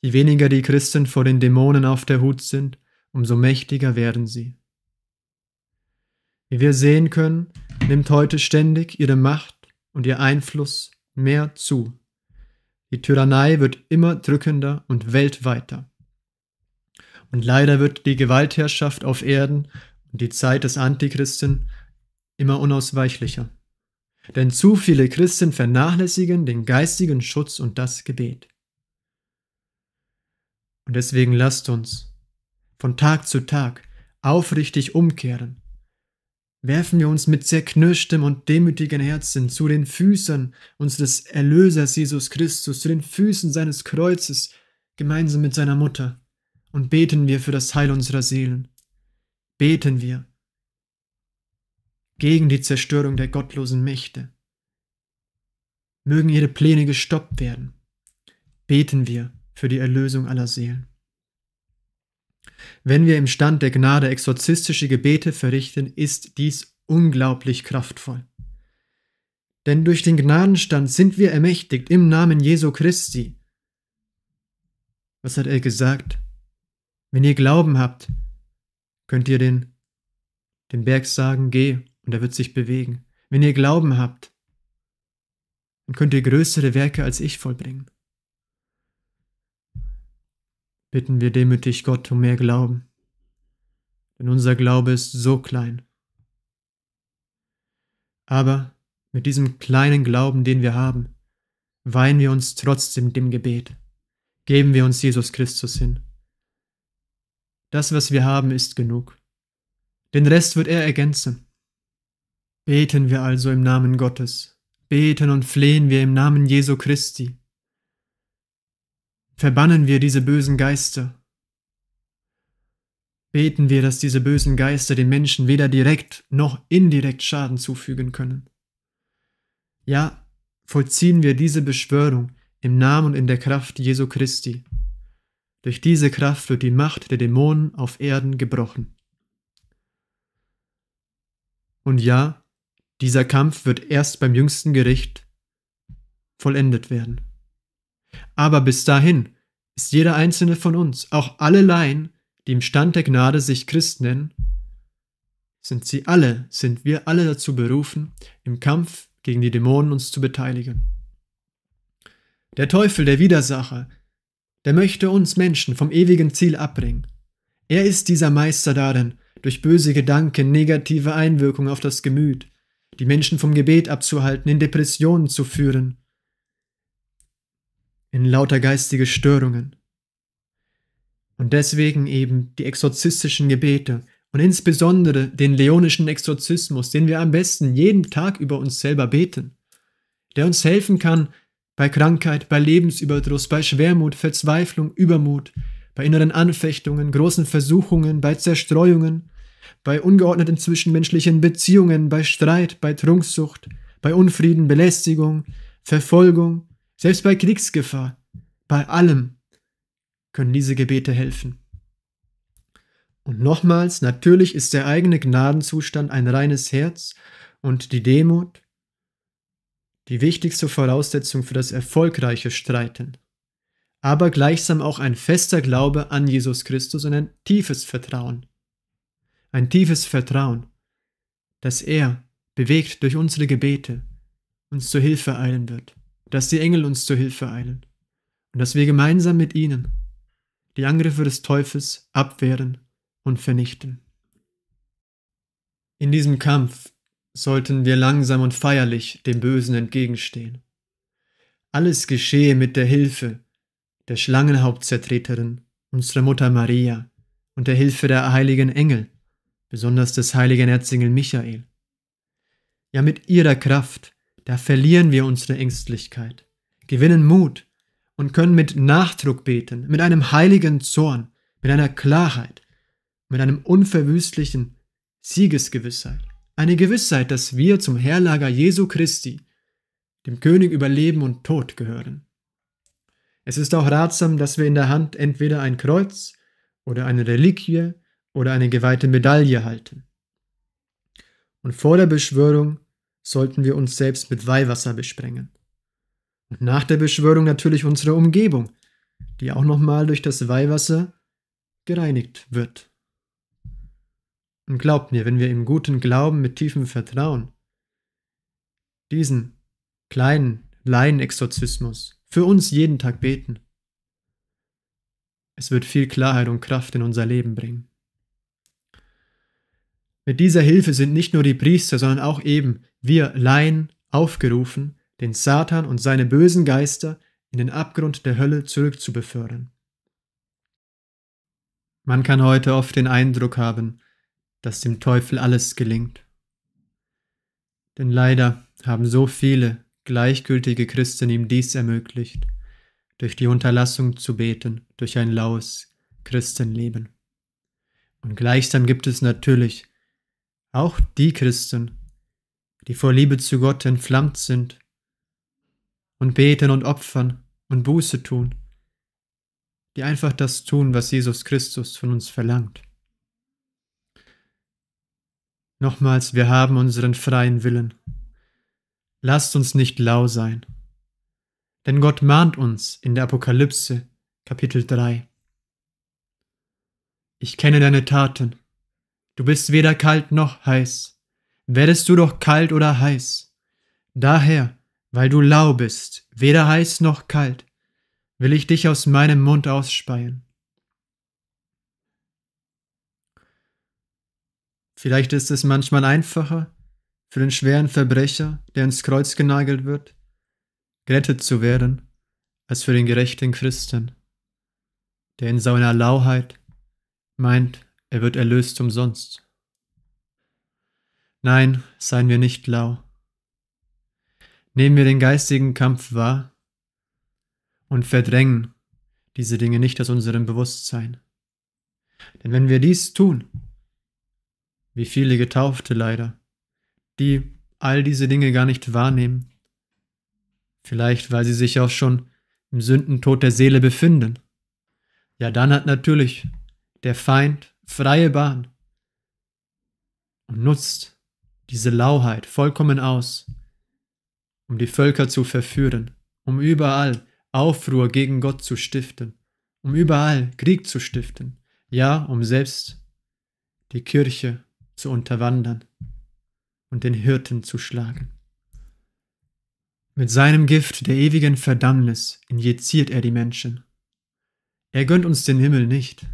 je weniger die Christen vor den Dämonen auf der Hut sind, umso mächtiger werden sie. Wie wir sehen können, nimmt heute ständig ihre Macht und ihr Einfluss mehr zu. Die Tyrannei wird immer drückender und weltweiter. Und leider wird die Gewaltherrschaft auf Erden und die Zeit des Antichristen immer unausweichlicher. Denn zu viele Christen vernachlässigen den geistigen Schutz und das Gebet. Und deswegen lasst uns von Tag zu Tag aufrichtig umkehren. Werfen wir uns mit zerknirschtem und demütigen Herzen zu den Füßen unseres Erlösers Jesus Christus, zu den Füßen seines Kreuzes, gemeinsam mit seiner Mutter, und beten wir für das Heil unserer Seelen. Beten wir gegen die Zerstörung der gottlosen Mächte. Mögen ihre Pläne gestoppt werden. Beten wir für die Erlösung aller Seelen. Wenn wir im Stand der Gnade exorzistische Gebete verrichten, ist dies unglaublich kraftvoll. Denn durch den Gnadenstand sind wir ermächtigt im Namen Jesu Christi. Was hat er gesagt? Wenn ihr Glauben habt, könnt ihr den, den Berg sagen, geh und er wird sich bewegen. Wenn ihr Glauben habt, dann könnt ihr größere Werke als ich vollbringen. Bitten wir demütig Gott um mehr Glauben, denn unser Glaube ist so klein. Aber mit diesem kleinen Glauben, den wir haben, weihen wir uns trotzdem dem Gebet, geben wir uns Jesus Christus hin. Das, was wir haben, ist genug. Den Rest wird er ergänzen. Beten wir also im Namen Gottes, beten und flehen wir im Namen Jesu Christi. Verbannen wir diese bösen Geister. Beten wir, dass diese bösen Geister den Menschen weder direkt noch indirekt Schaden zufügen können. Ja, vollziehen wir diese Beschwörung im Namen und in der Kraft Jesu Christi. Durch diese Kraft wird die Macht der Dämonen auf Erden gebrochen. Und ja, dieser Kampf wird erst beim jüngsten Gericht vollendet werden. Aber bis dahin ist jeder einzelne von uns, auch alle Laien, die im Stand der Gnade sich Christ nennen, sind sie alle, sind wir alle dazu berufen, im Kampf gegen die Dämonen uns zu beteiligen. Der Teufel, der Widersacher, der möchte uns Menschen vom ewigen Ziel abbringen. Er ist dieser Meister darin, durch böse Gedanken negative Einwirkungen auf das Gemüt, die Menschen vom Gebet abzuhalten, in Depressionen zu führen, in lauter geistige Störungen. Und deswegen eben die exorzistischen Gebete und insbesondere den leonischen Exorzismus, den wir am besten jeden Tag über uns selber beten, der uns helfen kann bei Krankheit, bei Lebensüberdruss, bei Schwermut, Verzweiflung, Übermut, bei inneren Anfechtungen, großen Versuchungen, bei Zerstreuungen, bei ungeordneten zwischenmenschlichen Beziehungen, bei Streit, bei Trunksucht, bei Unfrieden, Belästigung, Verfolgung, selbst bei Kriegsgefahr, bei allem können diese Gebete helfen. Und nochmals, natürlich ist der eigene Gnadenzustand ein reines Herz und die Demut die wichtigste Voraussetzung für das erfolgreiche Streiten, aber gleichsam auch ein fester Glaube an Jesus Christus und ein tiefes Vertrauen ein tiefes Vertrauen, dass er, bewegt durch unsere Gebete, uns zur Hilfe eilen wird, dass die Engel uns zur Hilfe eilen und dass wir gemeinsam mit ihnen die Angriffe des Teufels abwehren und vernichten. In diesem Kampf sollten wir langsam und feierlich dem Bösen entgegenstehen. Alles geschehe mit der Hilfe der Schlangenhauptzertreterin, unserer Mutter Maria und der Hilfe der heiligen Engel, besonders des heiligen Erzengel Michael. Ja, mit ihrer Kraft, da verlieren wir unsere Ängstlichkeit, gewinnen Mut und können mit Nachdruck beten, mit einem heiligen Zorn, mit einer Klarheit, mit einem unverwüstlichen Siegesgewissheit. Eine Gewissheit, dass wir zum Herrlager Jesu Christi, dem König über Leben und Tod, gehören. Es ist auch ratsam, dass wir in der Hand entweder ein Kreuz oder eine Reliquie oder eine geweihte Medaille halten. Und vor der Beschwörung sollten wir uns selbst mit Weihwasser besprengen. Und nach der Beschwörung natürlich unsere Umgebung, die auch nochmal durch das Weihwasser gereinigt wird. Und glaubt mir, wenn wir im guten Glauben mit tiefem Vertrauen diesen kleinen Laienexorzismus für uns jeden Tag beten, es wird viel Klarheit und Kraft in unser Leben bringen. Mit dieser Hilfe sind nicht nur die Priester, sondern auch eben wir Laien aufgerufen, den Satan und seine bösen Geister in den Abgrund der Hölle zurückzubefördern. Man kann heute oft den Eindruck haben, dass dem Teufel alles gelingt. Denn leider haben so viele gleichgültige Christen ihm dies ermöglicht, durch die Unterlassung zu beten, durch ein laues Christenleben. Und gleichsam gibt es natürlich auch die Christen, die vor Liebe zu Gott entflammt sind und beten und opfern und Buße tun, die einfach das tun, was Jesus Christus von uns verlangt. Nochmals, wir haben unseren freien Willen. Lasst uns nicht lau sein. Denn Gott mahnt uns in der Apokalypse, Kapitel 3. Ich kenne deine Taten du bist weder kalt noch heiß, werdest du doch kalt oder heiß. Daher, weil du lau bist, weder heiß noch kalt, will ich dich aus meinem Mund ausspeien. Vielleicht ist es manchmal einfacher, für den schweren Verbrecher, der ins Kreuz genagelt wird, gerettet zu werden, als für den gerechten Christen, der in seiner Lauheit meint, er wird erlöst umsonst. Nein, seien wir nicht lau. Nehmen wir den geistigen Kampf wahr und verdrängen diese Dinge nicht aus unserem Bewusstsein. Denn wenn wir dies tun, wie viele Getaufte leider, die all diese Dinge gar nicht wahrnehmen, vielleicht weil sie sich auch schon im Sündentod der Seele befinden, ja dann hat natürlich der Feind freie Bahn und nutzt diese Lauheit vollkommen aus, um die Völker zu verführen, um überall Aufruhr gegen Gott zu stiften, um überall Krieg zu stiften, ja, um selbst die Kirche zu unterwandern und den Hirten zu schlagen. Mit seinem Gift der ewigen Verdammnis injiziert er die Menschen. Er gönnt uns den Himmel nicht,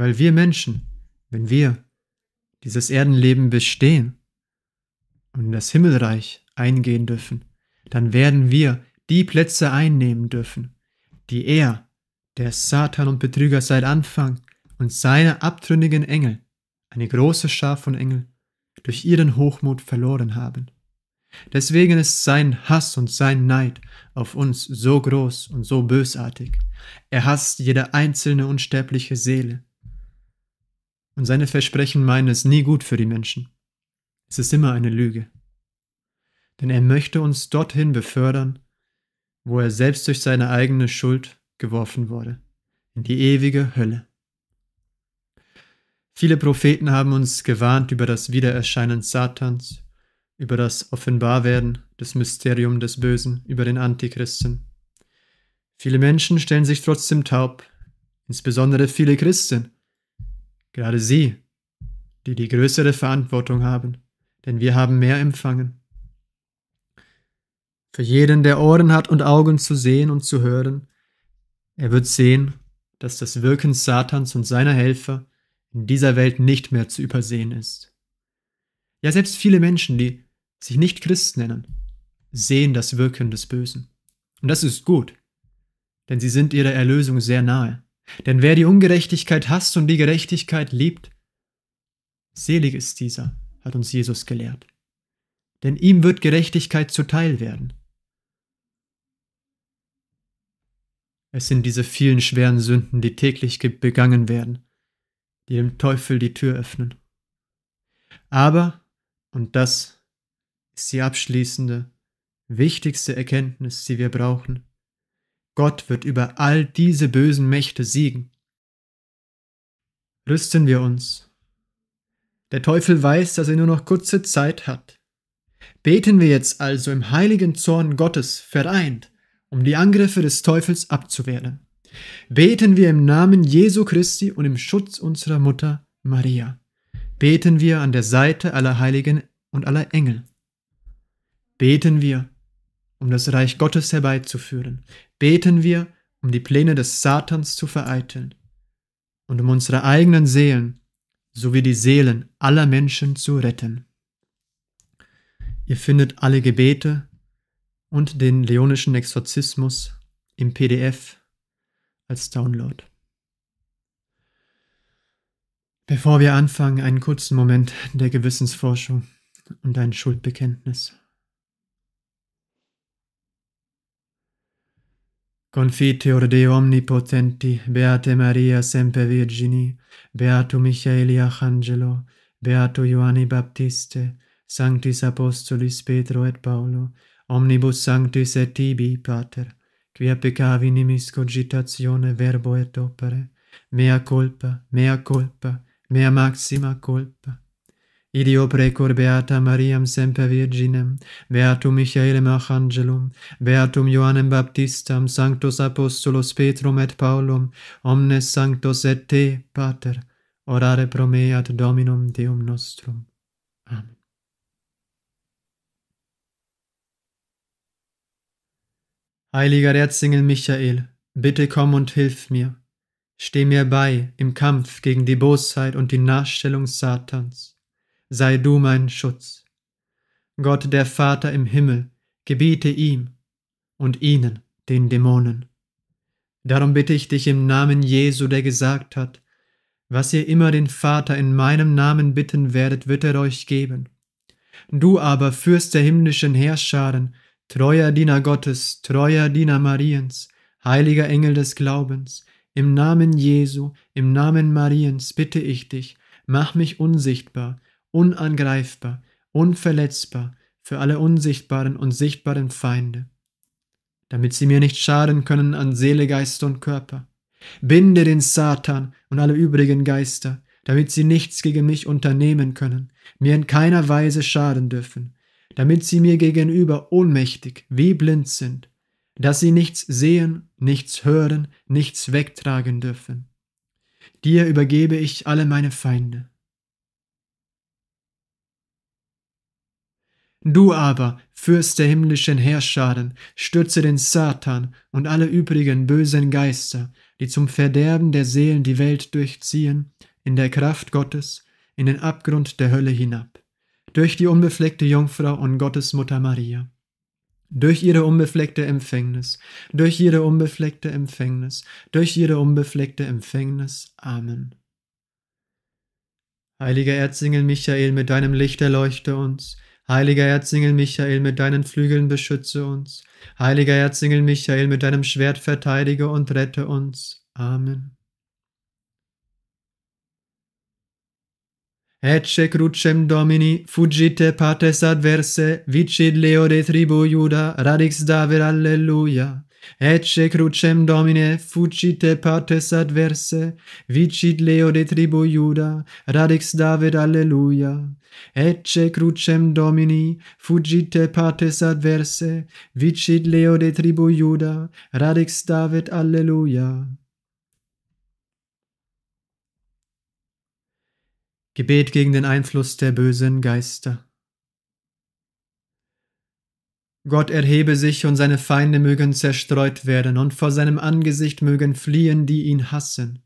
weil wir Menschen, wenn wir dieses Erdenleben bestehen und in das Himmelreich eingehen dürfen, dann werden wir die Plätze einnehmen dürfen, die er, der Satan und Betrüger seit Anfang und seine abtrünnigen Engel, eine große Schar von Engeln, durch ihren Hochmut verloren haben. Deswegen ist sein Hass und sein Neid auf uns so groß und so bösartig. Er hasst jede einzelne unsterbliche Seele, und seine Versprechen meinen es nie gut für die Menschen. Es ist immer eine Lüge. Denn er möchte uns dorthin befördern, wo er selbst durch seine eigene Schuld geworfen wurde, in die ewige Hölle. Viele Propheten haben uns gewarnt über das Wiedererscheinen Satans, über das Offenbarwerden des Mysterium des Bösen, über den Antichristen. Viele Menschen stellen sich trotzdem taub, insbesondere viele Christen, gerade sie, die die größere Verantwortung haben, denn wir haben mehr empfangen. Für jeden, der Ohren hat und Augen zu sehen und zu hören, er wird sehen, dass das Wirken Satans und seiner Helfer in dieser Welt nicht mehr zu übersehen ist. Ja, selbst viele Menschen, die sich nicht Christ nennen, sehen das Wirken des Bösen. Und das ist gut, denn sie sind ihrer Erlösung sehr nahe. Denn wer die Ungerechtigkeit hasst und die Gerechtigkeit liebt, selig ist dieser, hat uns Jesus gelehrt. Denn ihm wird Gerechtigkeit zuteil werden. Es sind diese vielen schweren Sünden, die täglich begangen werden, die dem Teufel die Tür öffnen. Aber, und das ist die abschließende, wichtigste Erkenntnis, die wir brauchen, Gott wird über all diese bösen Mächte siegen. Rüsten wir uns. Der Teufel weiß, dass er nur noch kurze Zeit hat. Beten wir jetzt also im heiligen Zorn Gottes vereint, um die Angriffe des Teufels abzuwehren. Beten wir im Namen Jesu Christi und im Schutz unserer Mutter Maria. Beten wir an der Seite aller Heiligen und aller Engel. Beten wir, um das Reich Gottes herbeizuführen beten wir, um die Pläne des Satans zu vereiteln und um unsere eigenen Seelen sowie die Seelen aller Menschen zu retten. Ihr findet alle Gebete und den leonischen Exorzismus im PDF als Download. Bevor wir anfangen, einen kurzen Moment der Gewissensforschung und ein Schuldbekenntnis. Confite orde omnipotenti, Beate Maria Sempe Virgini, Beato Michaeli Arcangelo, Beato Ioanni Baptiste, Sanctis Apostolis Petro et Paolo, Omnibus Sanctis et Tibi, Pater, Quia peccavi nimis cogitatione verbo et opere, Mea culpa, mea culpa, mea maxima culpa. Idio precor beata Mariam semper virginem, beatum Michaelem archangelum, beatum Johannem Baptistam, sanctus apostolos Petrum et Paulum, omnes sanctos et te, Pater, orare pro me ad Dominum Deum nostrum. Amen. Heiliger Erzengel Michael, bitte komm und hilf mir. Steh mir bei im Kampf gegen die Bosheit und die Nachstellung Satans sei du mein Schutz. Gott der Vater im Himmel, gebiete ihm und ihnen, den Dämonen. Darum bitte ich dich im Namen Jesu, der gesagt hat, was ihr immer den Vater in meinem Namen bitten werdet, wird er euch geben. Du aber, Fürst der himmlischen Heerscharen, treuer Diener Gottes, treuer Diener Mariens, heiliger Engel des Glaubens, im Namen Jesu, im Namen Mariens bitte ich dich, mach mich unsichtbar, unangreifbar, unverletzbar für alle unsichtbaren und sichtbaren Feinde, damit sie mir nicht schaden können an Seele, Geist und Körper. Binde den Satan und alle übrigen Geister, damit sie nichts gegen mich unternehmen können, mir in keiner Weise schaden dürfen, damit sie mir gegenüber ohnmächtig wie blind sind, dass sie nichts sehen, nichts hören, nichts wegtragen dürfen. Dir übergebe ich alle meine Feinde. Du aber, Fürst der himmlischen Herrscharen, stürze den Satan und alle übrigen bösen Geister, die zum Verderben der Seelen die Welt durchziehen, in der Kraft Gottes, in den Abgrund der Hölle hinab, durch die unbefleckte Jungfrau und Gottesmutter Maria durch ihre unbefleckte Empfängnis, durch ihre unbefleckte Empfängnis, durch ihre unbefleckte Empfängnis. Amen. Heiliger Erzengel Michael, mit deinem Licht erleuchte uns, Heiliger Erzengel Michael, mit deinen Flügeln beschütze uns. Heiliger Erzengel Michael, mit deinem Schwert verteidige und rette uns. Amen. Ecce crucem Domini, fugite pates adverse, vicid leo de tribu Juda, radix david, alleluia. Ecce crucem Domine, fucite partes adverse, vicit leo de tribu Iuda, radix David, alleluia. Ecce crucem Domini, fugite partes adverse, vicit leo de tribu Iuda, radix David, alleluia. Gebet gegen den Einfluss der bösen Geister. Gott erhebe sich und seine Feinde mögen zerstreut werden, und vor seinem Angesicht mögen fliehen, die ihn hassen.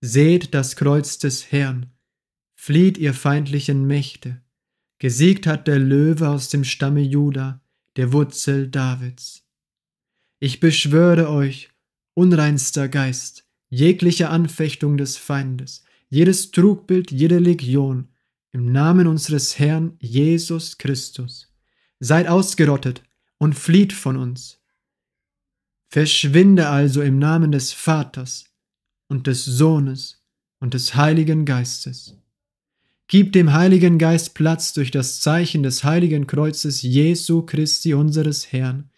Seht das Kreuz des Herrn, flieht ihr feindlichen Mächte. Gesiegt hat der Löwe aus dem Stamme Juda, der Wurzel Davids. Ich beschwöre euch, unreinster Geist, jegliche Anfechtung des Feindes, jedes Trugbild, jede Legion, im Namen unseres Herrn Jesus Christus seid ausgerottet und flieht von uns. Verschwinde also im Namen des Vaters und des Sohnes und des Heiligen Geistes. Gib dem Heiligen Geist Platz durch das Zeichen des Heiligen Kreuzes Jesu Christi unseres Herrn,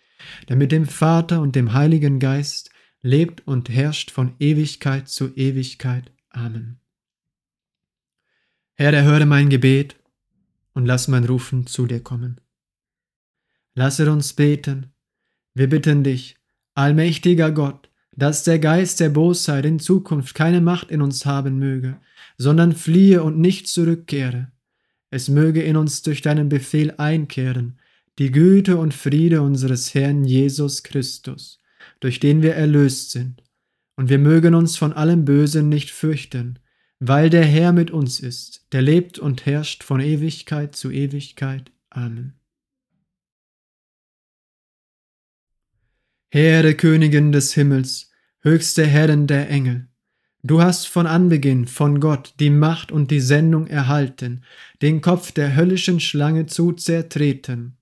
der mit dem Vater und dem Heiligen Geist lebt und herrscht von Ewigkeit zu Ewigkeit. Amen. Herr, erhöre mein Gebet und lass mein Rufen zu dir kommen. Lasse uns beten. Wir bitten dich, allmächtiger Gott, dass der Geist der Bosheit in Zukunft keine Macht in uns haben möge, sondern fliehe und nicht zurückkehre. Es möge in uns durch deinen Befehl einkehren, die Güte und Friede unseres Herrn Jesus Christus, durch den wir erlöst sind. Und wir mögen uns von allem Bösen nicht fürchten, weil der Herr mit uns ist, der lebt und herrscht von Ewigkeit zu Ewigkeit. Amen. Heere Königin des Himmels, höchste Herrin der Engel, du hast von Anbeginn von Gott die Macht und die Sendung erhalten, den Kopf der höllischen Schlange zu zertreten.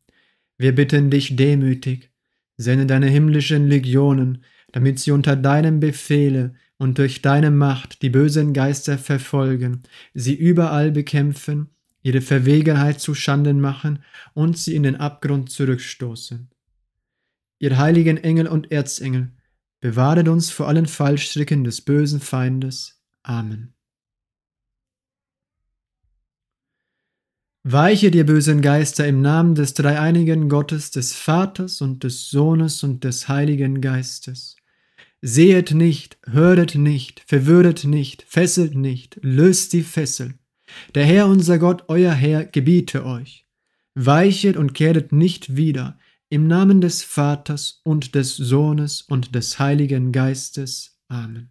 Wir bitten dich demütig, sende deine himmlischen Legionen, damit sie unter deinem Befehle und durch deine Macht die bösen Geister verfolgen, sie überall bekämpfen, ihre Verwegenheit zu Schanden machen und sie in den Abgrund zurückstoßen ihr heiligen Engel und Erzengel, bewahret uns vor allen Fallstricken des bösen Feindes. Amen. Weichet ihr bösen Geister im Namen des dreieinigen Gottes, des Vaters und des Sohnes und des Heiligen Geistes. Sehet nicht, höret nicht, verwürdet nicht, fesselt nicht, löst die Fessel. Der Herr unser Gott, euer Herr, gebiete euch. Weichet und kehret nicht wieder, im Namen des Vaters und des Sohnes und des Heiligen Geistes. Amen.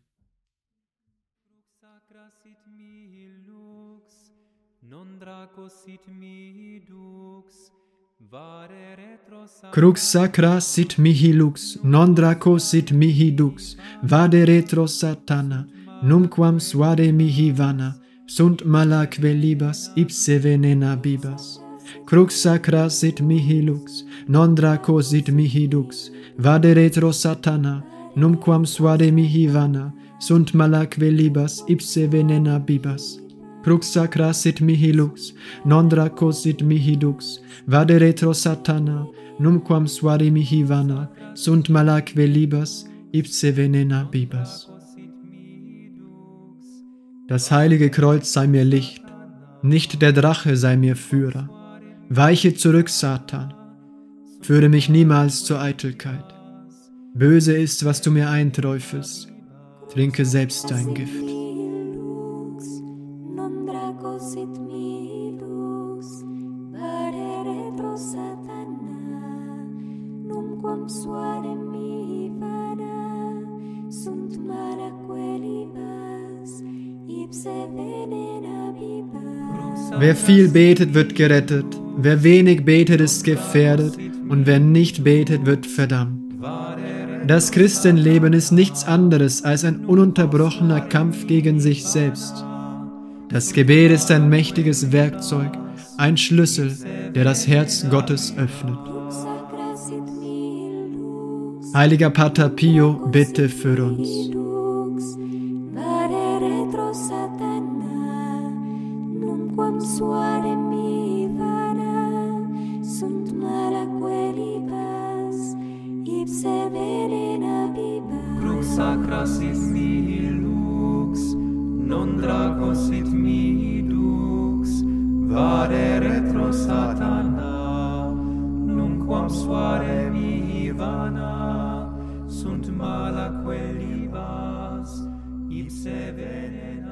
Crux sacra sit mihi lux, non draco sit mihi dux, vade retro satana, numquam suade mihi vana, sunt malaque libas, ipse venena bibas crux sacra sit mihi lux, non draco sit mihi dux, vaderet ros satana, numquam suade mihi vana, sunt malaque libas, ipse venena bibas. Crux sacra sit mihi lux, non draco sit mihi dux, vaderet ros satana, numquam suade mihi vana, sunt malaque libas, ipse venena bibas. Das heilige Kreuz sei mir Licht, nicht der Drache sei mir Führer. Weiche zurück, Satan. Führe mich niemals zur Eitelkeit. Böse ist, was du mir einträufelst. Trinke selbst dein Gift. Wer viel betet, wird gerettet. Wer wenig betet, ist gefährdet und wer nicht betet, wird verdammt. Das Christenleben ist nichts anderes als ein ununterbrochener Kampf gegen sich selbst. Das Gebet ist ein mächtiges Werkzeug, ein Schlüssel, der das Herz Gottes öffnet. Heiliger Pater Pio, bitte für uns. suarem severina pipa crux sacra sit mihi lux non drago sit mihi dux vade retro satana nunquam suare mihi vana sunt mala quelli vas ipse venen.